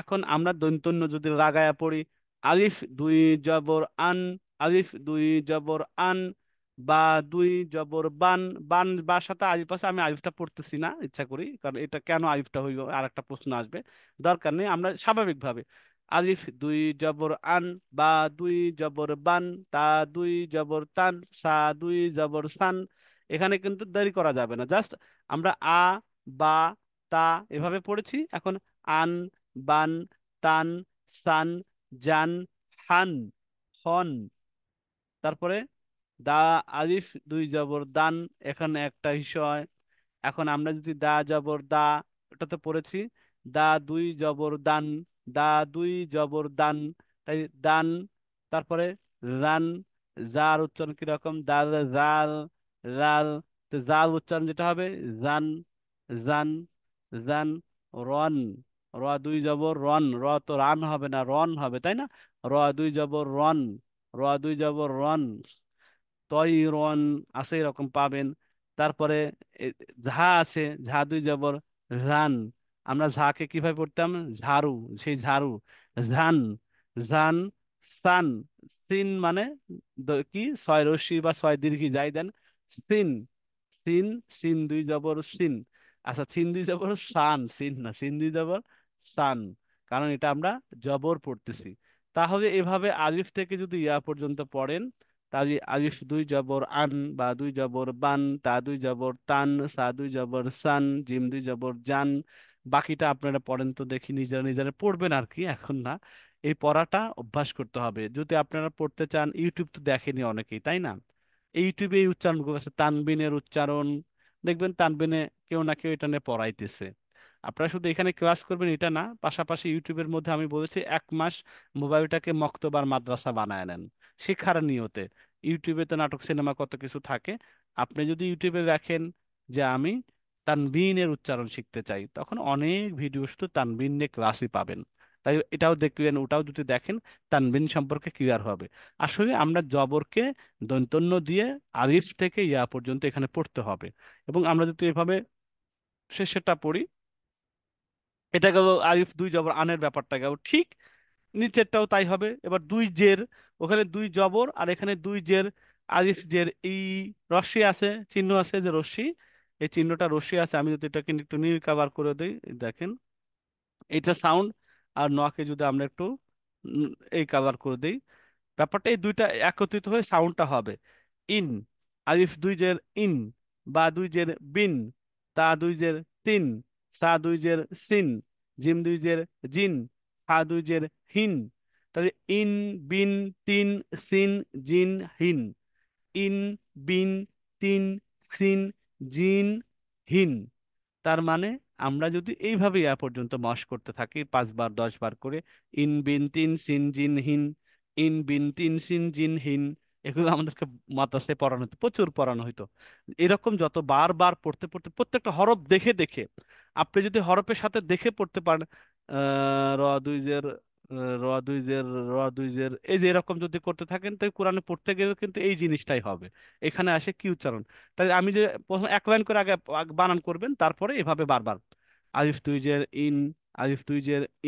এখন আমরা দন্তন্য যদি লাগায়া পড়ি আলিফ দুই জবর আন আলিফ দুই জবর আন বা দুই জবর বান বান বার সাথে আলিফ আছে আমি আলিফটা পড়তেছি না ইচ্ছা করি কারণ এটা কেন আলিফটা হইব আর একটা প্রশ্ন আসবে দরকার নেই আমরা স্বাভাবিকভাবে আলিফ দুই জবর আন বা দুই জবর বান তা দুই জবর তান সা দুই জবর সান এখানে কিন্তু দেরি করা যাবে না জাস্ট আমরা আ বা তা এভাবে পড়েছি এখন আন বান তান সান জান হান হন তারপরে দা আলিফ দুই জবর দান এখানে একটা বিষয় এখন আমরা যদি দা জবর দা ওটাতে পড়েছি দা দুই জবর দান দা দুই জবর দান তাই দান তারপরে রান জার উচ্চারণ কিরকম দা জাল রাল জাল উচ্চারণ যেটা হবে জান জান জান রন র দুই জবর রন র তো রান হবে না রন হবে তাই না র দুই যাব রন র দুই যাব রন তই রন আছে এরকম পাবেন তারপরে ঝা আছে ঝা দুই যাব ঝান আমরা ঝাকে কিভাবে পড়তাম ঝাড়ু সেই ঝাড়ু ঝান ঝান সান সিন মানে কি ছয় রশ্মি বা ছয় দীর্ঘি যাই দেন সিন সিন সিন দুই জবর সিন আচ্ছা সিন দুই যাবর সান সিন না সিন দুই যাবর সান কারণ এটা আমরা জবর পড়তেছি তাহলে এভাবে আলিফ থেকে যদি ইয়া পর্যন্ত পড়েন তাহলে আলিফ দুই জবর আন বা দুই জবর বান তা দুই জবর তান সা দুই জবর সান জিম দুই জবর জান বাকিটা আপনারা পড়েন তো দেখি নিজেরা নিজেরা পড়বেন আর কি এখন না এই পড়াটা অভ্যাস করতে হবে যদি আপনারা পড়তে চান ইউটিউব তো দেখেনি অনেকেই তাই না ইউটিউবে এই উচ্চারণগুলো আছে তানবিনের উচ্চারণ দেখবেন তানবিনে কেউ না কেউ এটা নিয়ে পড়াইতেছে আপনারা শুধু এখানে ক্লাস করবেন এটা না পাশাপাশি ইউটিউবের মধ্যে আমি বলেছি এক মাস মোবাইলটাকে মক্তবার মাদ্রাসা বানায় নেন শিক্ষার নিয়তে ইউটিউবে তো নাটক সিনেমা কত কিছু থাকে আপনি যদি ইউটিউবে দেখেন যে আমি তানবিনের উচ্চারণ শিখতে চাই তখন অনেক ভিডিও শুধু তানবিন নিয়ে ক্লাসই পাবেন তাই এটাও দেখবেন ওটাও যদি দেখেন তানবিন সম্পর্কে ক্লিয়ার হবে আসলে আমরা জবরকে দন্তন্য দিয়ে আরিফ থেকে ইয়া পর্যন্ত এখানে পড়তে হবে এবং আমরা যদি এভাবে শেষেরটা পড়ি এটা গেল আরিফ দুই জবর আনের ব্যাপারটা গেল ঠিক নিচেরটাও তাই হবে এবার দুই জের ওখানে দুই জবর আর এখানে দুই জের আরিফ জের এই রশ্মি আছে চিহ্ন আছে যে রশ্মি এই চিহ্নটা রশ্মি আছে আমি যদি এটাকে একটু নির্কাবার করে দিই দেখেন এটা সাউন্ড আর নকে যদি আমরা একটু এই কাভার করে দিই ব্যাপারটা এই দুইটা একত্রিত হয়ে সাউন্ডটা হবে ইন আরিফ দুই জের ইন বা দুই জের বিন তা দুই জের তিন সা দুইজের সিন জিম দুইজের জিন হা দুইজের হিন তাহলে ইন বিন তিন সিন জিন হিন ইন বিন তিন সিন জিন হিন তার মানে আমরা যদি এইভাবে ইয়া পর্যন্ত মশ করতে থাকি পাঁচবার দশবার করে ইন বিন তিন সিন জিন হিন ইন বিন তিন সিন জিন হিন এগুলো আমাদেরকে মাদ্রাসায় পড়ানো হতো প্রচুর পড়ানো হতো এরকম যত বারবার পড়তে পড়তে প্রত্যেকটা হরফ দেখে দেখে আপনি যদি হরফের সাথে দেখে পড়তে পারেন র দুই জের র দুই র দুই জের এই যে এরকম যদি করতে থাকেন তাই কোরআনে পড়তে গেলে কিন্তু এই জিনিসটাই হবে এখানে আসে কি উচ্চারণ তাই আমি যে প্রথম এক লাইন করে আগে বানান করবেন তারপরে এভাবে বারবার আজিফ দুই ইন আজিফ দুই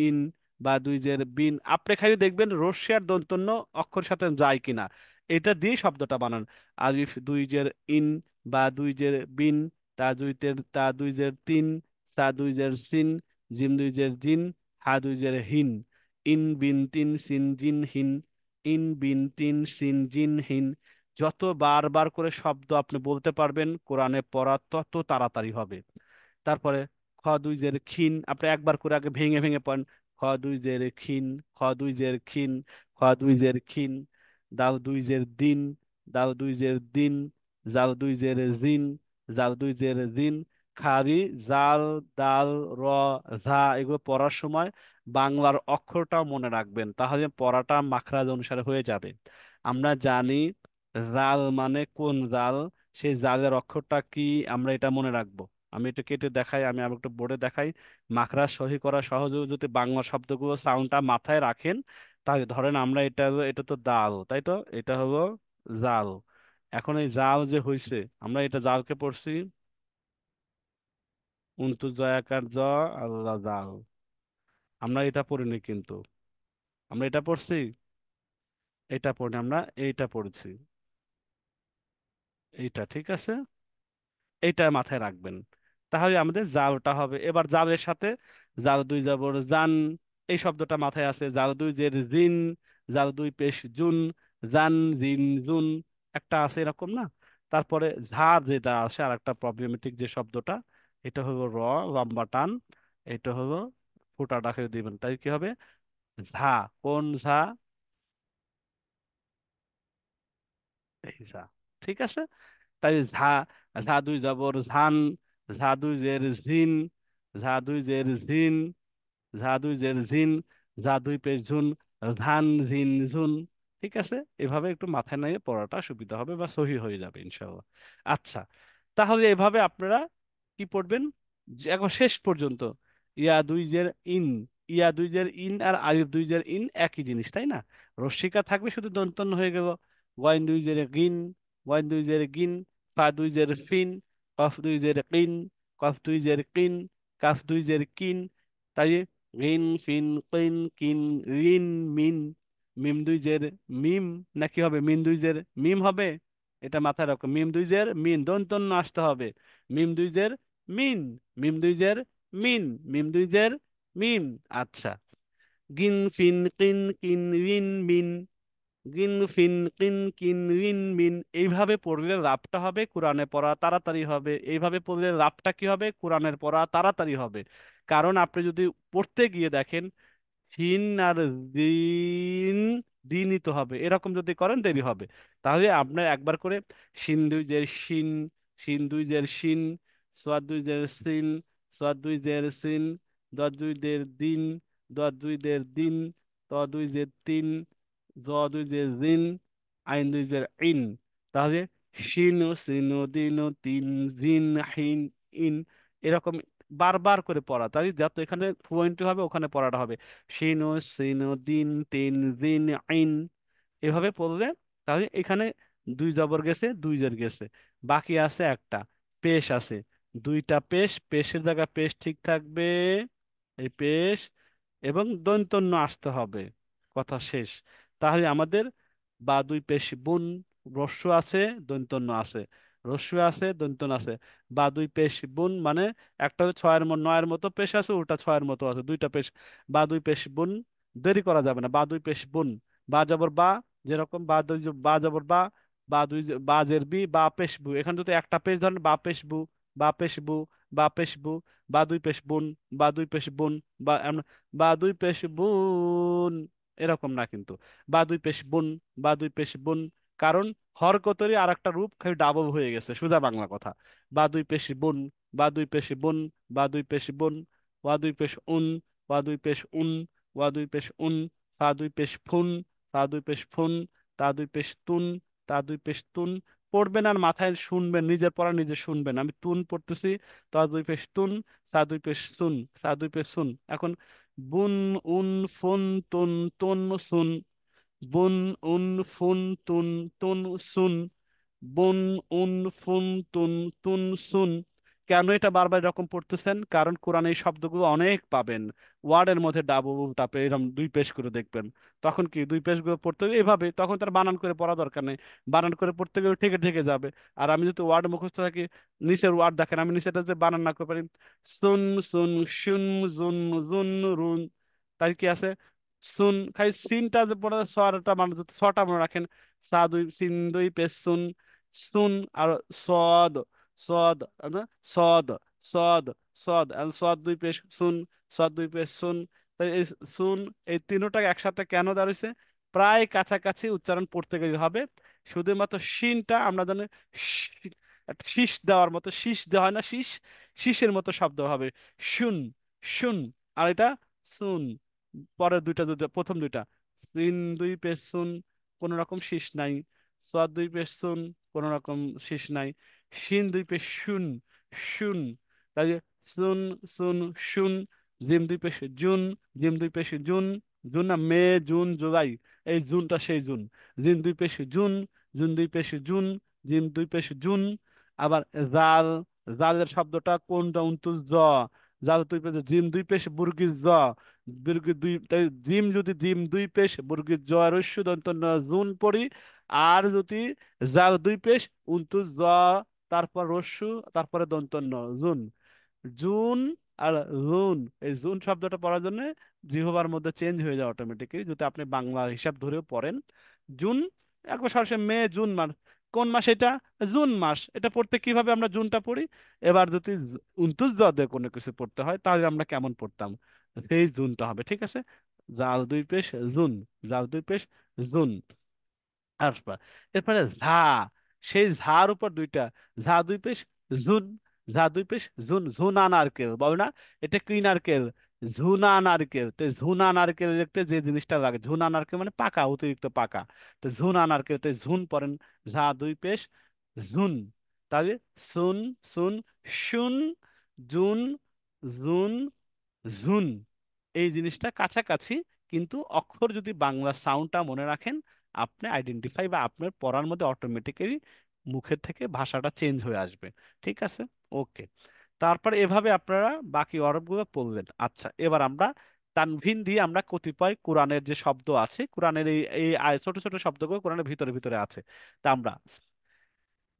ইন বা দুইজের বিন আপনি খালি দেখবেন রশিয়ার দন্তন্য অক্ষর সাথে যায় কিনা এটা দিয়ে শব্দটা বানান আরিফ দুই জের ইন বা দুই জের বিন তা দুই তের তা দুই জের তিন সা দুই জের সিন জিম দুই জের জিন হা দুই জের হিন ইন বিন তিন সিন জিন হিন ইন বিন তিন সিন জিন হিন যত বারবার করে শব্দ আপনি বলতে পারবেন কোরআনে পড়া তত তাড়াতাড়ি হবে তারপরে খ দুই জের ক্ষীণ আপনি একবার করে আগে ভেঙে ভেঙে পড়েন খ দুই জের ক্ষীণ খ দুই জের ক্ষীণ খ দুই জের ক্ষীণ দাও দুই জের দিন দাও দুই জের দিন জাল দুই জের জিন জাল দুই জের জিন খারি জাল দাল র ঝা এগুলো পড়ার সময় বাংলার অক্ষরটাও মনে রাখবেন তাহলে পড়াটা মাখরাজ অনুসারে হয়ে যাবে আমরা জানি জাল মানে কোন জাল সেই জালের অক্ষরটা কি আমরা এটা মনে রাখবো আমি এটা কেটে দেখাই আমি আবার একটু বোর্ডে দেখাই মাখরাজ সহি করা সহজ যদি বাংলা শব্দগুলো সাউন্ডটা মাথায় রাখেন তাই ধরেন আমরা এটা এটা তো দাল তাই তো এটা হলো জাল এখন এই জাল যে হইছে আমরা এটা জালকে পড়ছি উন্তু জয়াকার জ আল্লাহ জাল আমরা এটা পড়িনি কিন্তু আমরা এটা পড়ছি এটা পড়ি আমরা এইটা পড়ছি এইটা ঠিক আছে এইটা মাথায় রাখবেন তাহলে আমাদের জালটা হবে এবার জালের সাথে জাল দুই জাবর জান এই শব্দটা মাথায় আছে জের জিন জারদুই পেশ জুন জান জিন জুন একটা আছে এরকম না তারপরে ঝা যেটা আছে আর একটা প্রবলেমেটিক যে শব্দটা এটা হলো র লম্বা টান এটা হলো ফুটা ডাকে দিবেন তাই কি হবে ঝা কোন ঝা এই ঝা ঠিক আছে তাই ঝা ঝা দুই জবর ঝান ঝা দুই জের ঝিন ঝা দুই জের ঝিন জাদুই জের ঝিন জাদুই পেশ ঝুন ধান ঝিন ঝুন ঠিক আছে এভাবে একটু মাথায় নিয়ে পড়াটা সুবিধা হবে বা সহি হয়ে যাবে ইনশাল্লাহ আচ্ছা তাহলে এভাবে আপনারা কি পড়বেন এখন শেষ পর্যন্ত ইয়া দুই জের ইন ইয়া দুই জের ইন আর আলিফ দুই জের ইন একই জিনিস তাই না রশ্মিকা থাকবে শুধু দন্তন্য হয়ে গেল ওয়াইন দুই জের গিন ওয়াইন দুই জের গিন ফা দুই জের ফিন কফ দুই জের কিন কফ দুই জের কিন কাফ দুই জের কিন তাই রিন ফিন কিন কিন রিন মিন মিম দুই জের মিম না কি হবে মিন দুই জের মিম হবে এটা মাথায় রাখো মিম দুই জের মিন দন্তন্য আসতে হবে মিম দুই জের মিন মিম দুই জের মিন মিম দুই জের মিম আচ্ছা গিন ফিন কিন কিন রিন মিন গিন ফিন কিন কিন রিন মিন এইভাবে পড়লে রাপটা হবে কোরআনে পড়া তাড়াতাড়ি হবে এইভাবে পড়লে রাপটা কি হবে কোরআনের পড়া তাড়াতাড়ি হবে কারণ আপনি যদি পড়তে গিয়ে দেখেন হিন আর দিন দিনিত হবে এরকম যদি করেন দেরি হবে তাহলে আপনার একবার করে শিন দুই জের সিন শিন দুই জের সিন সোয়াদ দুই জের সিন সোয়াদ দুই জের সিন দশ দুই দের দিন দশ দুই দের দিন ত দুই জের তিন জ দুই জের দিন আইন দুই জের ইন তাহলে ও সিন দিন তিন জিন হিন ইন এরকম বারবার করে পড়া তাই যত এখানে ফ্লুয়েন্টলি হবে ওখানে পড়াটা হবে শিনো সিনো দিন তিন দিন আইন এভাবে পড়লে তাহলে এখানে দুই জবর গেছে দুই জের গেছে বাকি আছে একটা পেশ আছে দুইটা পেশ পেশের জায়গা পেশ ঠিক থাকবে এই পেশ এবং দন্তন্য আসতে হবে কথা শেষ তাহলে আমাদের বা দুই পেশ বুন রস্য আছে দন্তন্য আছে রস্য আছে দন্তন আছে বা দুই পেশ বুন মানে একটা ছয়ের মতো নয়ের মতো পেশ আছে ওটা ছয়ের মতো আছে দুইটা পেশ বা দুই পেশ বুন দেরি করা যাবে না বা দুই পেশ বুন বা জবর বা যেরকম বা দুই বা জবর বা বা দুই বা জের বি বা পেশ বু এখানে যদি একটা পেশ ধরেন বা পেশ বু বা পেশ বু বা পেশ বু বা দুই পেশ বুন বা দুই পেশ বুন বা বা দুই পেশ বুন এরকম না কিন্তু বা দুই পেশ বুন বা দুই পেশ বুন কারণ হরকতেরই আর একটা রূপ খালি ডাবল হয়ে গেছে সুদা বাংলা কথা বা দুই পেশি বোন বা দুই পেশি বোন বা দুই পেশি বোন ওয়া দুই পেশ উন ওয়া দুই পেশ উন ওয়া দুই পেশ উন ফা দুই পেশ ফুন ফা দুই পেশ ফুন তা দুই পেশ তুন তা দুই পেশ তুন পড়বেন আর মাথায় শুনবেন নিজের পড়া নিজে শুনবেন আমি তুন পড়তেছি তা দুই পেশ তুন সা দুই পেশ সুন সা দুই পেশ সুন এখন বুন উন ফুন তুন তুন সুন বুন উন ফুন তুন তুন সুন বুন উন ফুন তুন তুন সুন কেন এটা বারবার এরকম পড়তেছেন কারণ কোরআনে এই শব্দগুলো অনেক পাবেন ওয়ার্ডের মধ্যে ডাবল তারপরে এরকম দুই পেশ করে দেখবেন তখন কি দুই পেশগুলো পড়তে হবে এভাবে তখন তার বানান করে পড়া দরকার নেই বানান করে পড়তে গেলে ঠেকে ঠেকে যাবে আর আমি যদি ওয়ার্ড মুখস্থ থাকি নিচের ওয়ার্ড দেখেন আমি নিচেটা যদি বানান না করে পারি সুন সুন শুন জুন জুন রুন তাই কি আছে সুন খালি সিনটা পরে সটা মানে সটা মনে রাখেন সা দুই সিন দুই পে সুন সুন আর সদ সদ সদ সদ সদ সদ দুই পেশ সুন সদ দুই পেশ সুন এই সুন এই তিনোটাকে একসাথে কেন দাঁড়িয়েছে প্রায় কাছাকাছি উচ্চারণ পড়তে গেলে হবে শুধুমাত্র শিনটা আমরা জানি শীষ দেওয়ার মতো শীষ দেওয়া হয় না শীষ শীষের মতো শব্দ হবে শুন শুন আর এটা সুন পরে দুইটা দুইটা প্রথম দুইটা সিন দুই পেসুন কোন রকম শীষ নাই সোয়াদ দুই পেসুন কোন রকম শীষ নাই শিন দুই পেশ শুন শুন তাই সুন সুন শুন জিম দুই পেশে জুন জিম দুই পেশে জুন জুন না মে জুন জুলাই এই জুনটা সেই জুন জিন দুই পেশে জুন জুন দুই পেশে জুন জিম দুই পেশে জুন আবার জাল জালের শব্দটা কোনটা উন্তু জ জাল দুই পেশ জিম দুই পেশে বুর্গি জ বর্গের দুই তাই জিম যদি জিম দুই পেশ বর্গের জ রস্য দন্ত জুন পড়ি আর যদি যা দুই পেশ উন্তু জ তারপর রস্যু তারপরে দন্ত জুন জুন আর জুন এই জুন শব্দটা পড়ার জন্য জিহবার মধ্যে চেঞ্জ হয়ে যায় অটোমেটিকলি যদি আপনি বাংলা হিসাব ধরেও পড়েন জুন একবার সরাসরি মে জুন মাস কোন মাস এটা জুন মাস এটা পড়তে কিভাবে আমরা জুনটা পড়ি এবার যদি উন্তুজ দিয়ে কোনো কিছু পড়তে হয় তাহলে আমরা কেমন পড়তাম সেই জুনটা হবে ঠিক আছে জাল দুই পেশ জুন জাল দুই পেশ জুন আসবা এরপরে ঝা সেই ঝার উপর দুইটা ঝা দুই পেশ জুন ঝা দুই পেশ জুন ঝুনা নারকেল বল না এটা কি নারকেল ঝুনা নারকেল তো ঝুনা নারকেল দেখতে যে জিনিসটা লাগে ঝুনা নারকেল মানে পাকা অতিরিক্ত পাকা তো ঝুনা নারকেল তো ঝুন পরেন ঝা দুই পেশ ঝুন তাহলে সুন সুন শুন জুন জুন জুন এই জিনিসটা কাছাকাছি কিন্তু অক্ষর যদি বাংলা সাউন্ডটা মনে রাখেন আপনি আইডেন্টিফাই বা আপনার পড়ার মধ্যে অটোমেটিক্যালি মুখের থেকে ভাষাটা চেঞ্জ হয়ে আসবে ঠিক আছে ওকে তারপর এভাবে আপনারা বাকি অরবগুলো পড়লেন আচ্ছা এবার আমরা তানভিন দিয়ে আমরা কতিপয় কোরআনের যে শব্দ আছে কোরআনের এই এই ছোট ছোট শব্দগুলো কোরআনের ভিতরে ভিতরে আছে তা আমরা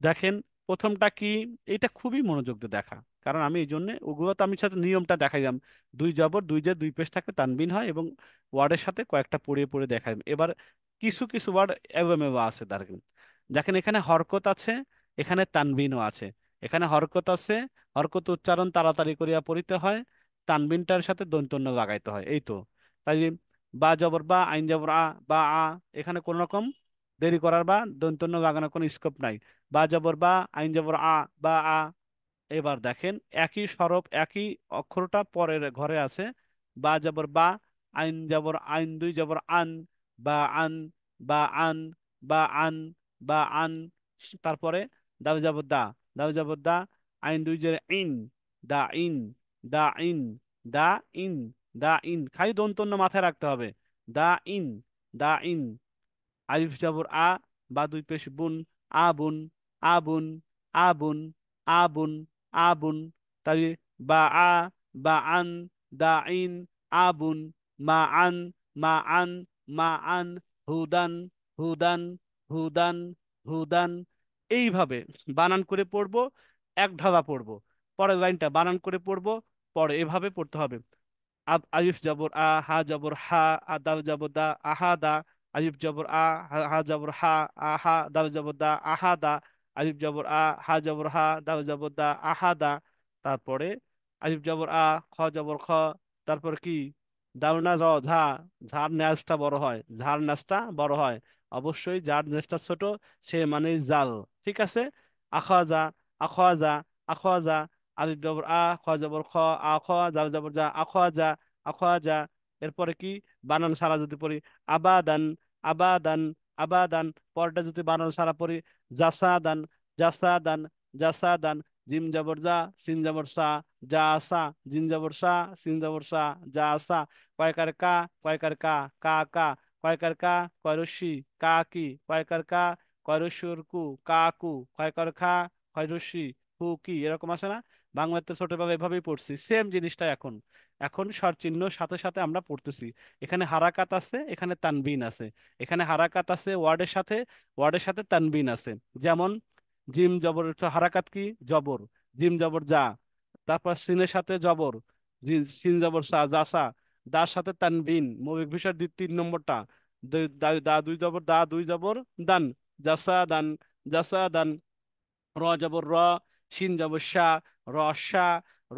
দেখেন প্রথমটা কি এটা খুবই মনোযোগ দেখা কারণ আমি এই জন্য ওগুলো তো আমি সাথে নিয়মটা দেখাইলাম দুই জবর দুই যে দুই পেশ থাকে তানবিন হয় এবং ওয়ার্ডের সাথে কয়েকটা পড়িয়ে পড়ে দেখাই এবার কিছু কিছু ওয়ার্ড এলোমেলো আছে দেখেন দেখেন এখানে হরকত আছে এখানে তানবিনও আছে এখানে হরকত আছে হরকত উচ্চারণ তাড়াতাড়ি করিয়া পড়িতে হয় তানবিনটার সাথে দন্তন্য লাগাইতে হয় এই তো তাই বা জবর বা আইন জবর আ বা আ এখানে কোন রকম দেরি করার বা দন্তন্য লাগানোর কোনো স্কোপ নাই বা জবর বা আইন জবর আ বা আ এবার দেখেন একই সরব একই অক্ষরটা পরের ঘরে আছে বা যাবর বা আইন যাবর আইন দুই যাবর আন বা আন বা আন বা আন বা আন তারপরে দাউ যাব দা দাউ যাব দা আইন দুই জের ইন দা ইন দা ইন দা ইন দা ইন খালি দন্তন্য মাথায় রাখতে হবে দা ইন দা ইন আলিফ যাবর আ বা দুই পেশ বুন আবুন আবুন আবুন আবুন আবুন আবুন তাই মানে বা আ বা আন দা ইন আবুন মা আন মা আন মা আন হুদান হুদান হুদান হুদান এইভাবে বানান করে পড়ব এক ধাঁধা পড়ব পরের লাইনটা বানান করে পড়ব পরে এভাবে পড়তে হবে আব আয়ুফ জবর আ হা জবর হা আ দাল জব দা আহা দা আয়ুফ জবর আ হা জবর হা আহা দাল জব দা আহা দা আজিব জবর আ হা জবর হা দাউ জবর দা দা তারপরে আজিব জবর আ খ জবর খ তারপর কি দাউনা র ঝা ঝার ন্যাজটা বড় হয় ঝার ন্যাজটা বড় হয় অবশ্যই যার ন্যাজটা ছোট সে মানে জাল ঠিক আছে যা যা আখোয়া যা আজিব জবর আ খ জবর খ আ খ জাল জবর যা আখোয়াজা যা এরপরে কি বানান সারা যদি পড়ি আবাদান আবাদান আবাদান পরটা যদি বানানো সারা জাসা দান জাসা দান জিম জাবর যা সিন জাবর সা যা আসা জিন জাবর সা সিন জাবর সা যা আসা কয়কার কা কয়কার কা কা কা কয়কার কা কা কি কয়কার কা কা কু কয়কার খা কয়রসি হু কি এরকম আছে না বাংলাতে ভাবে এভাবেই পড়ছি সেম জিনিসটা এখন এখন চিহ্ন সাথে সাথে আমরা পড়তেছি এখানে হারাকাত আছে এখানে তানবিন আছে এখানে হারাকাত আছে ওয়ার্ডের সাথে ওয়ার্ডের সাথে তানবিন আছে যেমন জিম জবর হারাকাত কি জবর জিম জবর যা তারপর সিনের সাথে জবর সিন জবর সা জাসা দার সাথে তানবিন মৌলিক বিষয় তিন নম্বরটা দা দুই জবর দা দুই জবর দান জাসা দান জাসা দান র জবর র শিন জবর শাহ রসা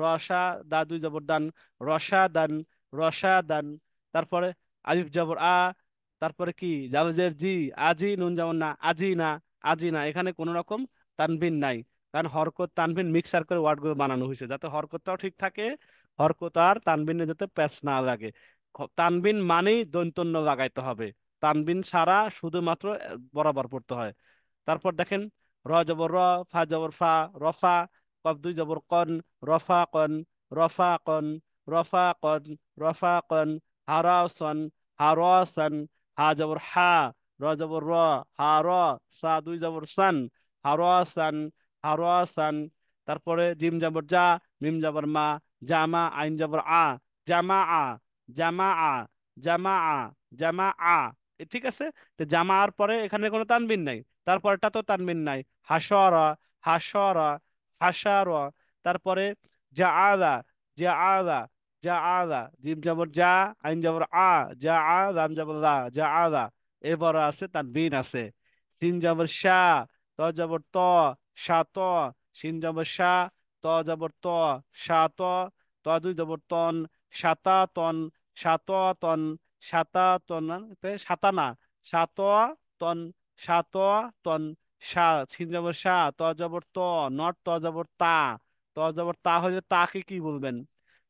রসা দা দুই জবর দান রসা দান রসা দান তারপরে আলিফ জবর আ তারপরে কি জাভেজের জি আজি নুন যেমন না আজি না আজি না এখানে কোনো রকম তানবিন নাই কারণ হরকত তানবিন মিক্সার করে ওয়ার্ডগুলো বানানো হয়েছে যাতে হরকতটাও ঠিক থাকে হরকত আর তানবিনে যাতে প্যাচ না লাগে তানবিন মানেই দৈতন্য লাগাইতে হবে তানবিন সারা শুধুমাত্র বরাবর পড়তে হয় তারপর দেখেন র জবর র ফা জবর ফা রফা কফ দুই জবর কন রফা কন রফা কন রফা কন রফা কন হারাসন হারসন হা জবর হা র জবর র হা র সা দুই জবর সন হারসন হারসন তারপরে জিম জবর যা মিম জবর মা জামা আইন জবর আ জামা আ জামা আ জামা আ জামা আ ঠিক আছে তো আর পরে এখানে কোনো তানবিন নাই তারপরটা তো তানবিন নাই হাসর হাসর হাসার তারপরে যা আদা যা আদা যা আদা জিম যাবর যা আইন যাবর আ যা আ রাম জবর রা যা আদা এবার আছে বিন আছে সিন যাবর শাহ ত যাবর ত শা ত সিন যাবর শাহ ত যাবর ত শা ত ত দুই যাবর তন সাতা তন সাত তন সাতা তন সাতানা মানে সাত তন সাত তন সা সিন জবর সা ত জবর ত নট ত জবর তা ত জবর তা হলে তাকে কি বলবেন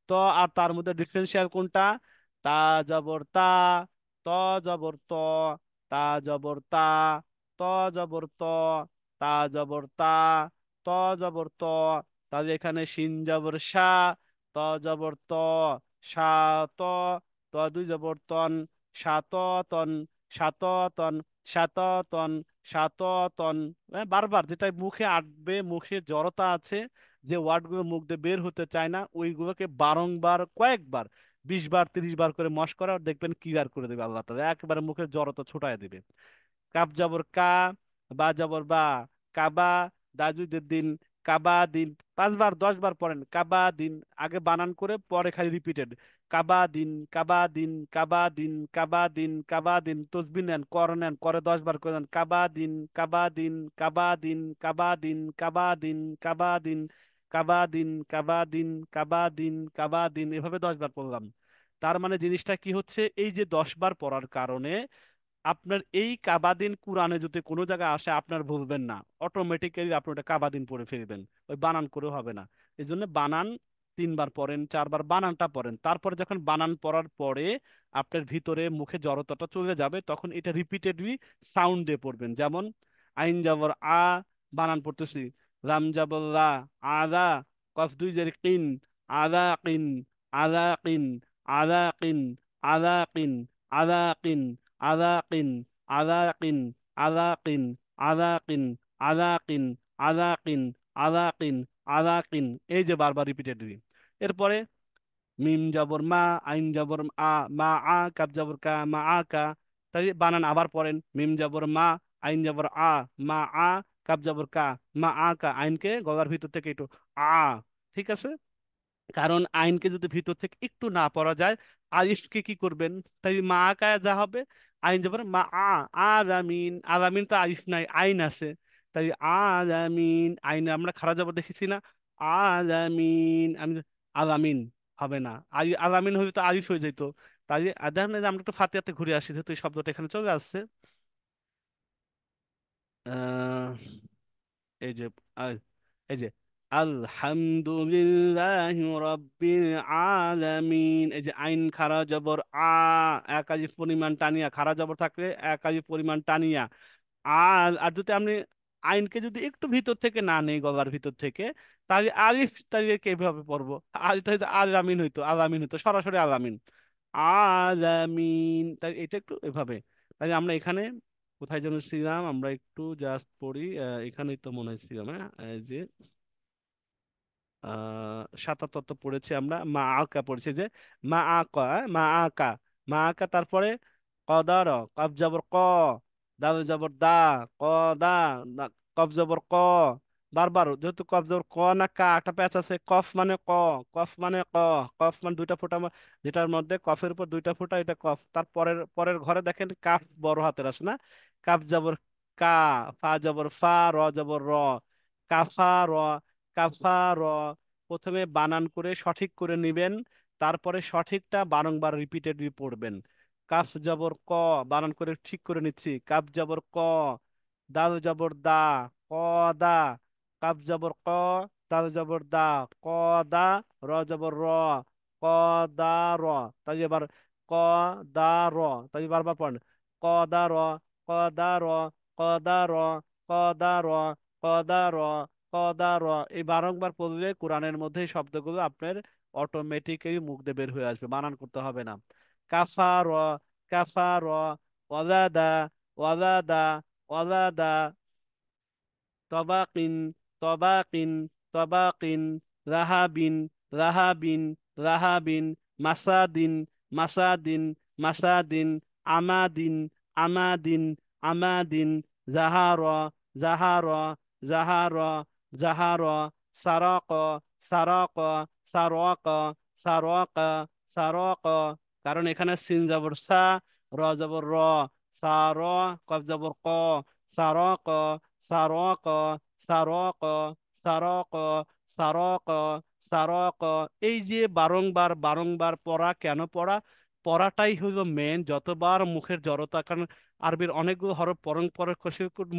ত আর তার মধ্যে ডিফারেন্সিয়াল কোনটা তা জবর তা ত জবর ত তা জবর তা ত জবর ত তা জবর তা ত জবর ত তাহলে এখানে সিন জবর সা ত জবর ত সা ত ত দুই জবর তন সাত তন সাত তন সাত তন সাততন বারবার যেটা মুখে আটবে মুখে জড়তা আছে যে ওয়ার্ডগুলো মুখ দিয়ে বের হতে চায় না ওইগুলোকে বারংবার কয়েকবার বিশ বার তিরিশ বার করে মশ করা দেখবেন ক্লিয়ার করে দেবে আল্লাহ তালা একবারে মুখে জড়তা ছোটায় দেবে কাপ জবর কা বা জবর বা কাবা দাজুদের দিন কাবা দিন পাঁচবার দশ বার পড়েন কাবা দিন আগে বানান করে পরে খালি রিপিটেড কাবাদিন কাবাদিন কাবাদিন কাবাদিন কাবাদিন তসবি নেন কর নেন করে দশ বার করে নেন কাবাদিন কাবাদিন কাবাদিন কাবাদিন কাবাদিন কাবাদিন কাবাদিন কাবাদিন কাবাদিন কাবাদিন এভাবে দশ বার পড়লাম তার মানে জিনিসটা কি হচ্ছে এই যে দশ বার পড়ার কারণে আপনার এই কাবাদিন কোরআনে যদি কোনো জায়গায় আসে আপনার ভুলবেন না অটোমেটিক্যালি আপনি ওটা কাবাদিন পড়ে ফেলবেন ওই বানান করে হবে না এই জন্য বানান তিনবার পড়েন চারবার বানানটা পড়েন তারপরে যখন বানান পড়ার পরে আপনার ভিতরে মুখে জড়তাটা চলে যাবে তখন এটা রিপিটেডলি সাউন্ড দিয়ে পড়বেন যেমন আইন যাবর আ বানান পড়তেছি রাম যাবর রা আদা কফ দুই জের কিন আদা কিন আদা কিন আদা কিন আদা কিন আদা কিন আদা কিন আদা কিন আদা কিন আদা কিন আদা কিন আদা কিন আদা কিন আদা কিন এই যে বারবার রিপিটেডলি এরপরে মিম জবর মা আইন জবর আ মা আ কাব জবর কা মা আ কা তাই বানান আবার পড়েন মিম জবর মা আইন জবর আ মা আ কাব জবর কা মা আ কা আইনকে গগার ভিতর থেকে একটু আ ঠিক আছে কারণ আইনকে যদি ভিতর থেকে একটু না পড়া যায় আলিফকে কি করবেন তাই মা আকায় যা হবে আইন যাবার মা আ আজামিন আজামিন তো আয়ুষ নাই আইন আছে তাই আজামিন আইন আমরা খারাপ যাবার দেখেছি না আজামিন আমি আলামিন হবে না আলামিন হলে তো আরিফ হয়ে যেত তাই দেখেন আমরা একটু ফাতিয়াতে ঘুরে আসি যেহেতু এই শব্দটা এখানে চলে আসছে এই যে এই যে আলহামদুলিল্লাহ রব্বিল আলামিন এই যে আইন খারা জবর আ এক আলিফ পরিমাণ টানিয়া খারা জবর থাকলে এক আলিফ পরিমাণ টানিয়া আর আর যদি আপনি আইনকে যদি একটু ভিতর থেকে না নেই গলার ভিতর থেকে তাহলে আলিফ তাদেরকে এভাবে পড়বো আল তাহলে আল আমিন হইতো আল আমিন হইতো সরাসরি আল আমিন আল আমিন তাই এটা একটু এভাবে তাই আমরা এখানে কোথায় যেন ছিলাম আমরা একটু জাস্ট পড়ি এখানেই তো মনে হয়েছিলাম হ্যাঁ যে সাতাত্তর পড়েছি আমরা মা আকা পড়েছি যে মা আকা মা আকা মা আকা তারপরে কদার কবজাবর ক দাদু জবর দা ক দা কফ জবর ক বারবার যেহেতু কফ জবর ক না কা একটা প্যাচ আছে কফ মানে ক কফ মানে ক কফ মানে দুইটা ফোঁটা যেটার মধ্যে কফের উপর দুইটা ফোঁটা এটা কফ তার পরের পরের ঘরে দেখেন কাফ বড় হাতের আছে না কাফ জবর কা ফা জবর ফা র জবর র কাফা র কাফা র প্রথমে বানান করে সঠিক করে নিবেন তারপরে সঠিকটা বারংবার রিপিটেডলি পড়বেন কাফ জবর ক বানান করে ঠিক করে নিচ্ছি কাফ জবর ক দাল জবর দা ক দা কাফ জবর ক দাল জবর দা ক দা র জবর র ক দা র তাই এবার ক দা র তাই বারবার পড়েন ক দা র ক দা র ক দা র ক দা র ক দা র ক দা র এই বারংবার পড়লে কোরআনের মধ্যে শব্দগুলো আপনার অটোমেটিক্যালি মুখ দিয়ে বের হয়ে আসবে বানান করতে হবে না কাফার কাফার ওয়াদাদা ওয়াদাদা ওয়াদাদা তবাকিন তবাকিন তবাকিন রাহাবিন রাহাবিন রাহাবিন মাসাদিন মাসাদিন মাসাদিন আমাদিন আমাদিন আমাদিন জাহার জাহার জাহার জাহার সারক সারক সারক সারক সারক সারক কারণ এখানে সিন যাবর সা র যাবর র সা র কব যাবর ক সা র ক সা র ক সা র ক সা র ক সা র ক সা র ক এই যে বারংবার বারংবার পড়া কেন পড়া পড়াটাই হলো মেন যতবার মুখের জড়তা কারণ আরবির অনেকগুলো হরফ পরং পরক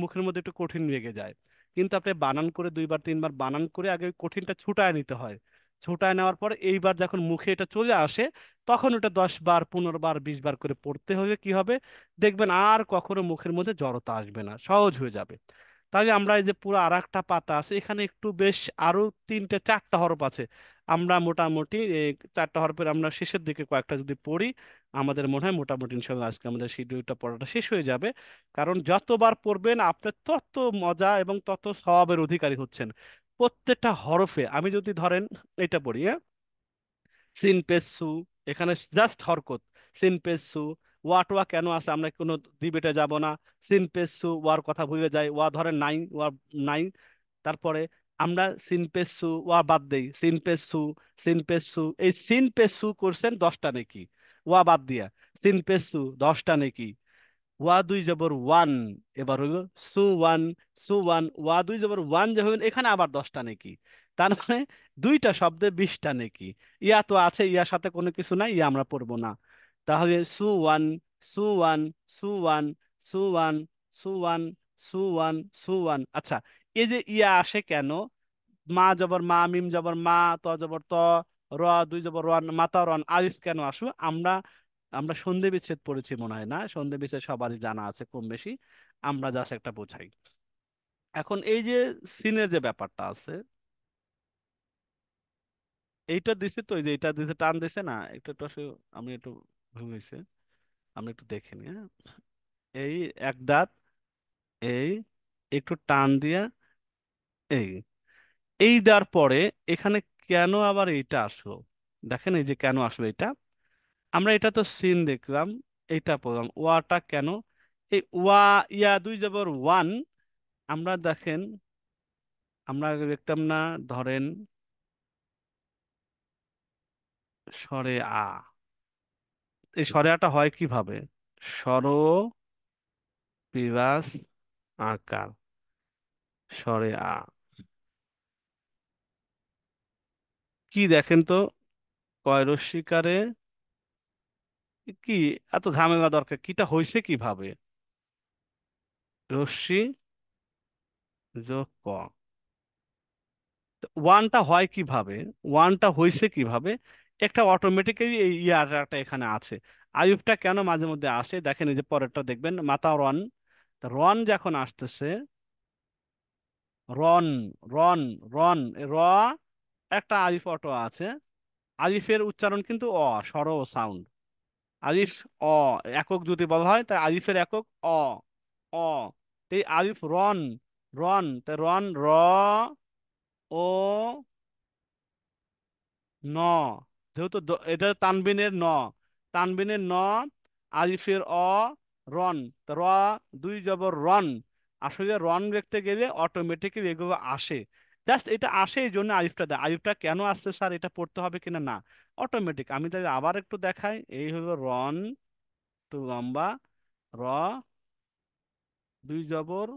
মুখের মধ্যে একটু কঠিন লেগে যায় কিন্তু আপনি বানান করে দুইবার তিনবার বানান করে আগে কঠিনটা ছুটায় নিতে হয় ছোটায় নেওয়ার পর এইবার যখন মুখে এটা চলে আসে তখন ওটা দশ বার পনেরো বার বিশ বার করে পড়তে হবে কি হবে দেখবেন আর কখনো মুখের মধ্যে জড়তা আসবে না সহজ হয়ে যাবে তাহলে আমরা এই যে পুরো আর একটা পাতা আছে এখানে একটু বেশ আরো তিনটা চারটা হরফ আছে আমরা মোটামুটি চারটা হরফের আমরা শেষের দিকে কয়েকটা যদি পড়ি আমাদের মনে হয় মোটামুটি সঙ্গে আজকে আমাদের শিডিউলটা পড়াটা শেষ হয়ে যাবে কারণ যতবার পড়বেন আপনি তত মজা এবং তত স্বভাবের অধিকারী হচ্ছেন প্রত্যেকটা হরফে আমি যদি ধরেন এটা পড়ি হ্যাঁ সিন পেসু এখানে জাস্ট হরকত সিন পেসু ওয়াটোয়া কেন আছে আমরা কোনো ডিবেটে যাব না সিন পেসু ওয়ার কথা ভুলে যাই ওয়া ধরেন নাই ওয়া নাই তারপরে আমরা সিন পেসু ওয়া বাদ দেই সিন পেসু সিন পেসু এই সিন পেসু করছেন দশটা নাকি ওয়া বাদ দিয়া সিন পেসু দশটা নাকি ওয়া দুই জবর ওয়ান এবার হইল সু ওয়ান সু ওয়ান ওয়া দুই জবর ওয়ান যে হইবেন এখানে আবার দশটা নেকি তার মানে দুইটা শব্দে বিশটা নেকি ইয়া তো আছে ইয়ার সাথে কোনো কিছু নাই ইয়া আমরা পড়বো না তাহলে সু ওয়ান সু ওয়ান সু ওয়ান সু ওয়ান সু ওয়ান সু ওয়ান সু ওয়ান আচ্ছা এই যে ইয়া আসে কেন মা জবর মা মিম জবর মা ত জবর ত র দুই জবর রন মাতা রন আলিফ কেন আসু আমরা আমরা সন্ধে বিচ্ছেদ পড়েছি মনে হয় না সন্ধে বিচ্ছেদ সবারই জানা আছে কম বেশি আমরা জাস্ট একটা বোঝাই এখন এই যে সিনের যে ব্যাপারটা আছে এইটা দিছে তো যে এটা দিছে টান দিছে না একটু একটু আসলে আমি একটু ভুল হয়েছে আমি একটু দেখে নি হ্যাঁ? এই এক দাঁত এই একটু টান দিয়া এই এই দেওয়ার পরে এখানে কেন আবার এইটা আসলো দেখেন এই যে কেন আসলো এটা আমরা এটা তো সিন দেখলাম এটা পড়লাম ওয়াটা কেন এই ওয়া ইয়া দুই যাবর ওয়ান আমরা দেখেন আমরা দেখতাম না ধরেন সরে আ এই সরে আটা হয় কিভাবে সর পিবাস আকার সরে আ কি দেখেন তো কয় কি এত ঝামেলা দরকার কিটা হয়েছে কিভাবে রশ্মি যোগ ক ওয়ানটা হয় কিভাবে ওয়ানটা হয়েছে কিভাবে একটা অটোমেটিক্যালি এই ইয়ারটা এখানে আছে আয়ুবটা কেন মাঝে মধ্যে আসে দেখেন এই যে পরেরটা দেখবেন মাতা রন রন যখন আসতেছে রন রন রন র একটা আলিফ অটো আছে আলিফের উচ্চারণ কিন্তু অ সর সাউন্ড আলিফ অ একক যদি বলা হয় তাই আলিফের একক অ অ তাই আলিফ রন রন তাই রন র ও ন যেহেতু এটা তানবিনের ন তানবিনের ন আলিফের অ রন র দুই জবর রন আসলে রন দেখতে গেলে অটোমেটিক্যালি এগুলো আসে জাস্ট এটা আসে এই জন্য আয়ুবটা দেয় আয়ুবটা কেন আসছে স্যার এটা পড়তে হবে কিনা না অটোমেটিক আমি তাকে আবার একটু দেখাই এই হলো রন টু লম্বা র দুই জবর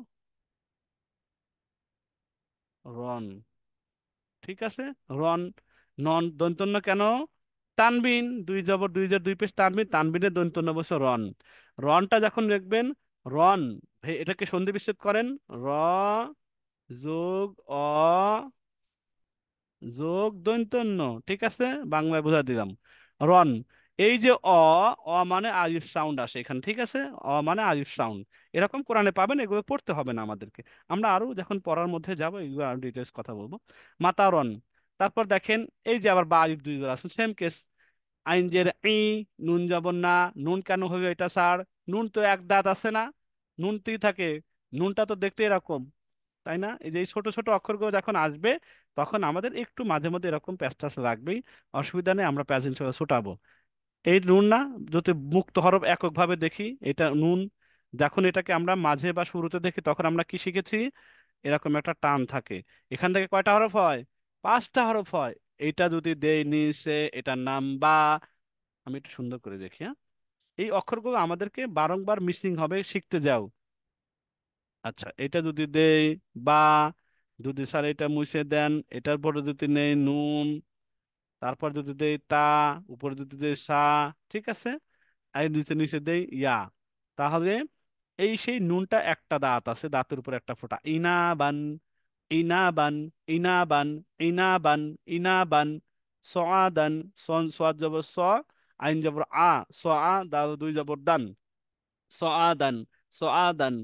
রন ঠিক আছে রন নন দন্তন্য কেন তানবিন দুই জবর দুই জবর দুই পেশ তানবিন তানবিনের দন্তন্য বসে রন রনটা যখন দেখবেন রন এটাকে সন্ধি বিচ্ছেদ করেন র যোগ অ যোগ দৈন্তন্য ঠিক আছে বাংলায় বোঝা দিলাম রন এই যে অ অ মানে আয়ুষ সাউন্ড আসে এখানে ঠিক আছে অ মানে আয়ুষ সাউন্ড এরকম কোরআনে পাবেন এগুলো পড়তে হবে না আমাদেরকে আমরা আরো যখন পড়ার মধ্যে যাব এগুলো আরো ডিটেলস কথা বলবো মাতারন তারপর দেখেন এই যে আবার বা আয়ুষ দুই আসুন সেম কেস আইন ই নুন যাব না নুন কেন হবে এটা স্যার নুন তো এক দাঁত আছে না নুন নুনতেই থাকে নুনটা তো দেখতে এরকম তাই না এই যে ছোট ছোট অক্ষরগুলো যখন আসবে তখন আমাদের একটু মাঝে মধ্যে এরকম প্যাচ লাগবেই অসুবিধা নেই আমরা প্যাচ ছুটাবো এই নুন না যদি মুক্ত হরফ এককভাবে দেখি এটা নুন যখন এটাকে আমরা মাঝে বা শুরুতে দেখি তখন আমরা কি শিখেছি এরকম একটা টান থাকে এখান থেকে কয়টা হরফ হয় পাঁচটা হরফ হয় এটা যদি দেই নিচে এটা নাম বা আমি একটু সুন্দর করে দেখি হ্যাঁ এই অক্ষরগুলো আমাদেরকে বারংবার মিসিং হবে শিখতে যাও আচ্ছা এটা যদি দেই বা যদি স্যার এটা মুছে দেন এটার পরে যদি নেই নুন তারপর যদি দেই তা উপরে যদি দেই সা ঠিক আছে আর নিচে নিচে দেই ইয়া তাহলে এই সেই নুনটা একটা দাঁত আছে দাঁতের উপর একটা ফোঁটা ইনা বান ইনা বান ইনা বান ইনা বান ইনা বান আ সন সোয়াদ জবর স আইন জবর আ আ দা দুই জবর দান স স আ দান আ দান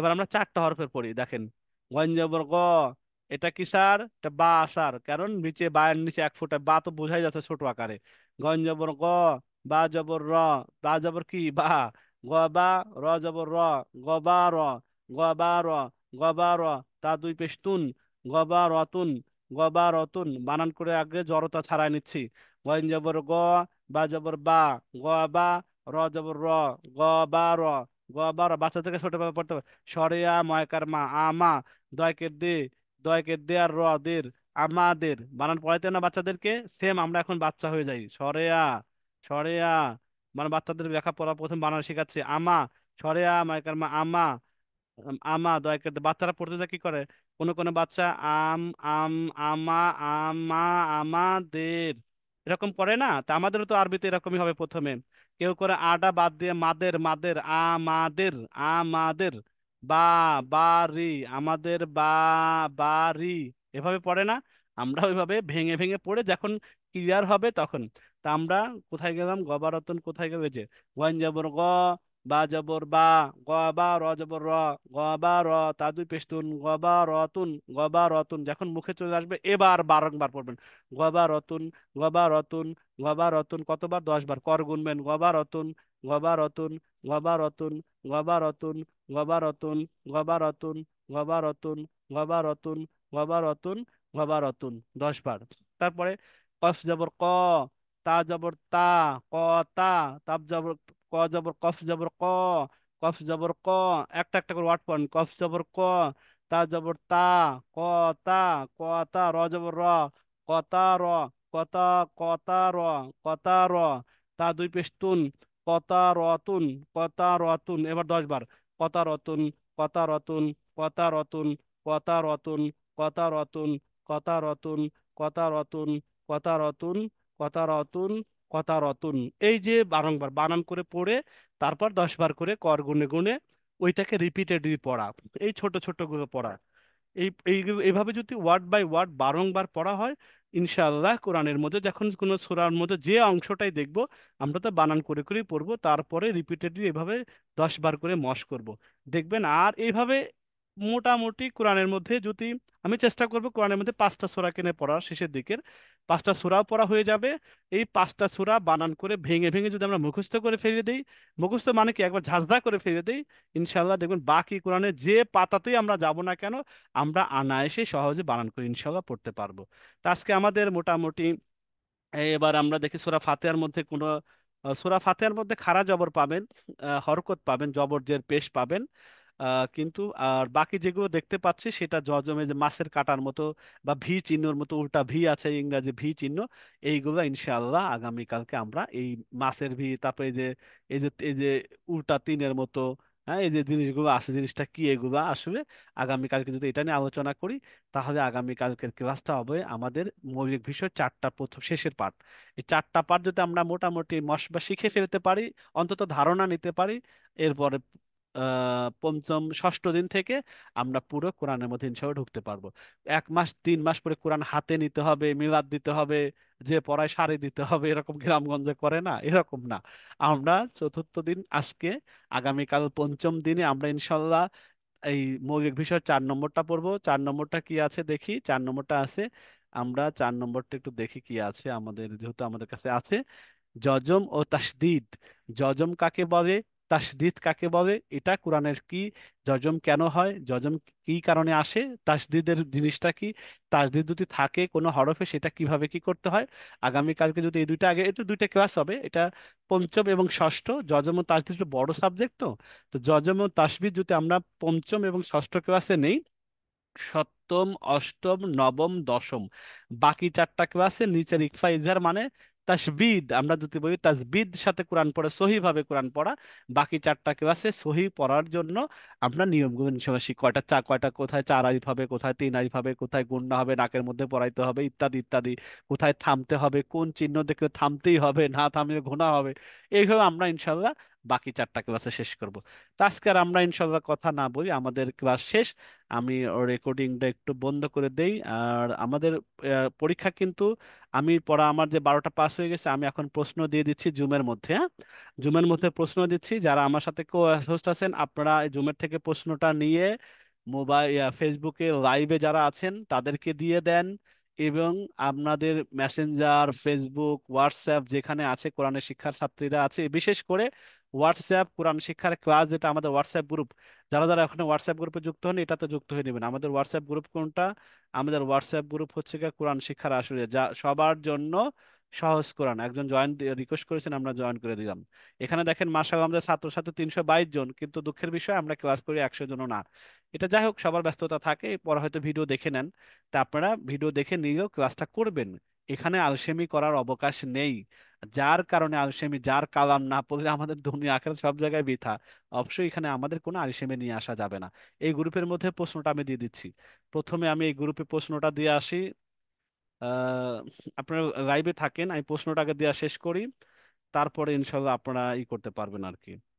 এবার আমরা চারটা হরফের পড়ি দেখেন গঞ্জবর গ এটা কি সার এটা বা আসার কারণ নিচে বায়ের নিচে এক ফুটে বা তো বোঝাই যাচ্ছে ছোট আকারে গঞ্জবর গ বা জবর র বা জবর কি বা গ বা র জবর র গ বা র গ বা র গ বা র তা দুই পেশতুন গ বা রতুন গ বা রতুন বানান করে আগে জড়তা ছাড়াই নিচ্ছি গঞ্জবর গ বা জবর বা গ বা র জবর র গ বা র গবার বাচ্চা থেকে ছোট ছোটবেলা পড়তে হবে সরেয়া ময়কার মা আমা দয়কের দে দয়কের দি আর রদের আমাদের বানান পড়াইতে না বাচ্চাদেরকে সেম আমরা এখন বাচ্চা হয়ে যাই সরেয়া সরেয়া মানে বাচ্চাদের লেখা পড়া প্রথম বানান শেখাচ্ছে আমা সরেয়া মায়কার মা আমা আমা দয়কের দে বাচ্চারা পড়তে যা কি করে কোনো কোনো বাচ্চা আম আম আমা আমা আমাদের এরকম করে না তা আমাদেরও তো আরবিতে এরকমই হবে প্রথমে কেউ করে আটা বাদ দিয়ে মাদের মাদের আমাদের আমাদের বা বাড়ি আমাদের বা বাড়ি এভাবে পড়ে না আমরা ওইভাবে ভেঙে ভেঙে পড়ে যখন ক্লিয়ার হবে তখন তা আমরা কোথায় গেলাম গবারতন কোথায় গেলে যে ওয়ান যাবর গ বা জবর বা গ বা র যাবর র গ বা র তা দুই পেস্তুন গ বা রতুন গ বা রতুন যখন মুখে চলে আসবে এবার বারংবার পড়বেন গ বা রতুন গ বা রতুন গবা অতুন কতবার দশ বার কর গুনবেন গবা অতুন গবা অতুন গবা অতুন গবা অতুন গবা অতুন গবা অতুন গবা অতুন গবা অতুন গবা অতুন গবা অতুন দশ বার তারপরে কফ জবর ক তা জবর তা ক তা তাপ জবর ক জবর কফ জবর ক কফ জবর ক একটা একটা করে ওয়ার্ড পয়েন্ট কফ জবর ক তা জবর তা ক তা ক তা র জবর র কতা র কতা কতা র কতা র তা দুই পেস্তুন কতা রতুন কতা রতুন এবার দশ বার কতা রতুন কতা রতুন কতা রতুন কতা রতুন কতা রতুন কতা রতুন কতা রতুন কতা রতুন কতা রতুন কথা রতুন এই যে বারংবার বানান করে পড়ে তারপর দশ বার করে কর গুনে গুনে ওইটাকে রিপিটেডলি পড়া এই ছোট গুলো পড়া এই এইভাবে যদি ওয়ার্ড বাই ওয়ার্ড বারংবার পড়া হয় ইনশাআল্লাহ কোরআনের মধ্যে যখন কোনো সুরার মধ্যে যে অংশটাই দেখব আমরা তো বানান করে করে পড়বো তারপরে রিপিটেডলি এভাবে দশ বার করে মশ করব। দেখবেন আর এইভাবে মোটামুটি কোরআনের মধ্যে যদি আমি চেষ্টা করবো কোরআনের মধ্যে পাঁচটা সোরা কিনে পড়ার শেষের দিকের পাঁচটা সোরাও পড়া হয়ে যাবে এই পাঁচটা সোরা বানান করে ভেঙে ভেঙে যদি আমরা মুখস্থ করে ফেলে দিই মুখস্থ মানে কি একবার ঝাঁঝরা করে ফেলে দিই ইনশাল্লাহ দেখবেন বাকি কোরআনের যে পাতাতেই আমরা যাব না কেন আমরা আনায়াসে সহজে বানান করে ইনশাল্লাহ পড়তে পারবো তো আজকে আমাদের মোটামুটি এবার আমরা দেখি সোরা ফাতেহার মধ্যে কোনো সোরা ফাতেহার মধ্যে খাড়া জবর পাবেন হরকত পাবেন জবর জের পেশ পাবেন কিন্তু আর বাকি যেগুলো দেখতে পাচ্ছি সেটা জজমে যে মাছের কাটার মতো বা ভি চিহ্নর মতো উল্টা ভি আছে ইংরাজি ভি চিহ্ন এইগুলো ইনশাআল্লাহ আগামীকালকে আমরা এই মাছের ভি তারপরে যে এই যে এই যে উল্টা তিনের মতো হ্যাঁ এই যে জিনিসগুলো আছে জিনিসটা কি এগুলো আসবে আগামীকালকে যদি এটা নিয়ে আলোচনা করি তাহলে আগামীকালকের ক্লাসটা হবে আমাদের মৌলিক বিষয় চারটা প্রথম শেষের পাঠ এই চারটা পার্ট যদি আমরা মোটামুটি মশ বা শিখে ফেলতে পারি অন্তত ধারণা নিতে পারি এরপরে পঞ্চম ষষ্ঠ দিন থেকে আমরা পুরো কোরআনের মধ্যে ইনশাল্লাহ ঢুকতে পারবো এক মাস তিন মাস পরে কোরআন হাতে নিতে হবে মিলাদ দিতে হবে যে পড়ায় সারি দিতে হবে এরকম গ্রামগঞ্জে করে না এরকম না আমরা চতুর্থ দিন আজকে আগামীকাল পঞ্চম দিনে আমরা ইনশাল্লাহ এই মৌলিক বিষয় চার নম্বরটা পড়বো চার নম্বরটা কি আছে দেখি চার নম্বরটা আছে আমরা চার নম্বরটা একটু দেখি কি আছে আমাদের যেহেতু আমাদের কাছে আছে জজম ও তাসদিদ জজম কাকে বলে তাসদিদ কাকে বলে এটা কোরআনের কি জজম কেন হয় জজম কি কারণে আসে তাসদিদের জিনিসটা কি তাসদিদ যদি থাকে কোনো হরফে সেটা কিভাবে কি করতে হয় আগামীকালকে যদি এই দুইটা আগে এটা দুইটা ক্লাস হবে এটা পঞ্চম এবং ষষ্ঠ জজম ও তাসদিদ বড় সাবজেক্ট তো তো জজম ও তাসবিদ যদি আমরা পঞ্চম এবং ষষ্ঠ ক্লাসে নেই সপ্তম অষ্টম নবম দশম বাকি চারটা ক্লাসে নিচের ইকফা ইজহার মানে তাসবিদ আমরা দুটি বলি তাসবিদ সাথে কোরআন পড়া ভাবে কোরআন পড়া বাকি চারটা কেউ আছে সহি পড়ার জন্য আমরা নিয়মগুলো নিশানাশি কয়টা চা কয়টা কোথায় চার আলিফ হবে কোথায় তিন আলিফ হবে কোথায় গুন্না হবে নাকের মধ্যে পড়াইতে হবে ইত্যাদি ইত্যাদি কোথায় থামতে হবে কোন চিহ্ন দেখে থামতেই হবে না থামলে ঘোনা হবে এইভাবে আমরা ইনশাল্লাহ বাকি চারটা ক্লাসে শেষ করব তো আজকে আর আমরা ইনশাল্লাহ কথা না বলি আমাদের ক্লাস শেষ আমি রেকর্ডিংটা একটু বন্ধ করে দেই আর আমাদের পরীক্ষা কিন্তু আমি পড়া আমার যে বারোটা পাস হয়ে গেছে আমি এখন প্রশ্ন দিয়ে দিচ্ছি জুমের মধ্যে হ্যাঁ জুমের মধ্যে প্রশ্ন দিচ্ছি যারা আমার সাথে কো হোস্ট আছেন আপনারা জুমের থেকে প্রশ্নটা নিয়ে মোবাইল ফেসবুকে লাইভে যারা আছেন তাদেরকে দিয়ে দেন এবং আপনাদের মেসেঞ্জার ফেসবুক হোয়াটসঅ্যাপ যেখানে আছে কোরআনের শিক্ষার ছাত্রীরা আছে বিশেষ করে হোয়াটসঅ্যাপ কোরআন শিক্ষার ক্লাস যেটা আমাদের হোয়াটসঅ্যাপ গ্রুপ যারা যারা এখন হোয়াটসঅ্যাপ গ্রুপে যুক্ত হন এটাতে যুক্ত হয়ে নেবেন আমাদের হোয়াটসঅ্যাপ গ্রুপ কোনটা আমাদের হোয়াটসঅ্যাপ গ্রুপ হচ্ছে কোরআন শিক্ষার আসলে যা সবার জন্য সহজ কোরআন একজন জয়েন রিকোয়েস্ট করেছেন আমরা জয়েন করে দিলাম এখানে দেখেন মাসাল আমাদের ছাত্র তিনশো বাইশ জন কিন্তু দুঃখের বিষয় আমরা ক্লাস করি একশো জনও না এটা যাই হোক সবার ব্যস্ততা থাকে পরে হয়তো ভিডিও দেখে নেন তা আপনারা ভিডিও দেখে নিয়েও ক্লাসটা করবেন এখানে আলসেমি করার অবকাশ নেই যার কারণে আলসেমি যার কালাম না পড়লে আমাদের দুনিয়া আখের সব জায়গায় বৃথা অবশ্যই এখানে আমাদের কোনো আলসেমি নিয়ে আসা যাবে না এই গ্রুপের মধ্যে প্রশ্নটা আমি দিয়ে দিচ্ছি প্রথমে আমি এই গ্রুপে প্রশ্নটা দিয়ে আসি আপনার লাইভে থাকেন আমি প্রশ্নটাকে দেওয়া শেষ করি তারপরে ইনশাল্লাহ আপনারা ই করতে পারবেন আর কি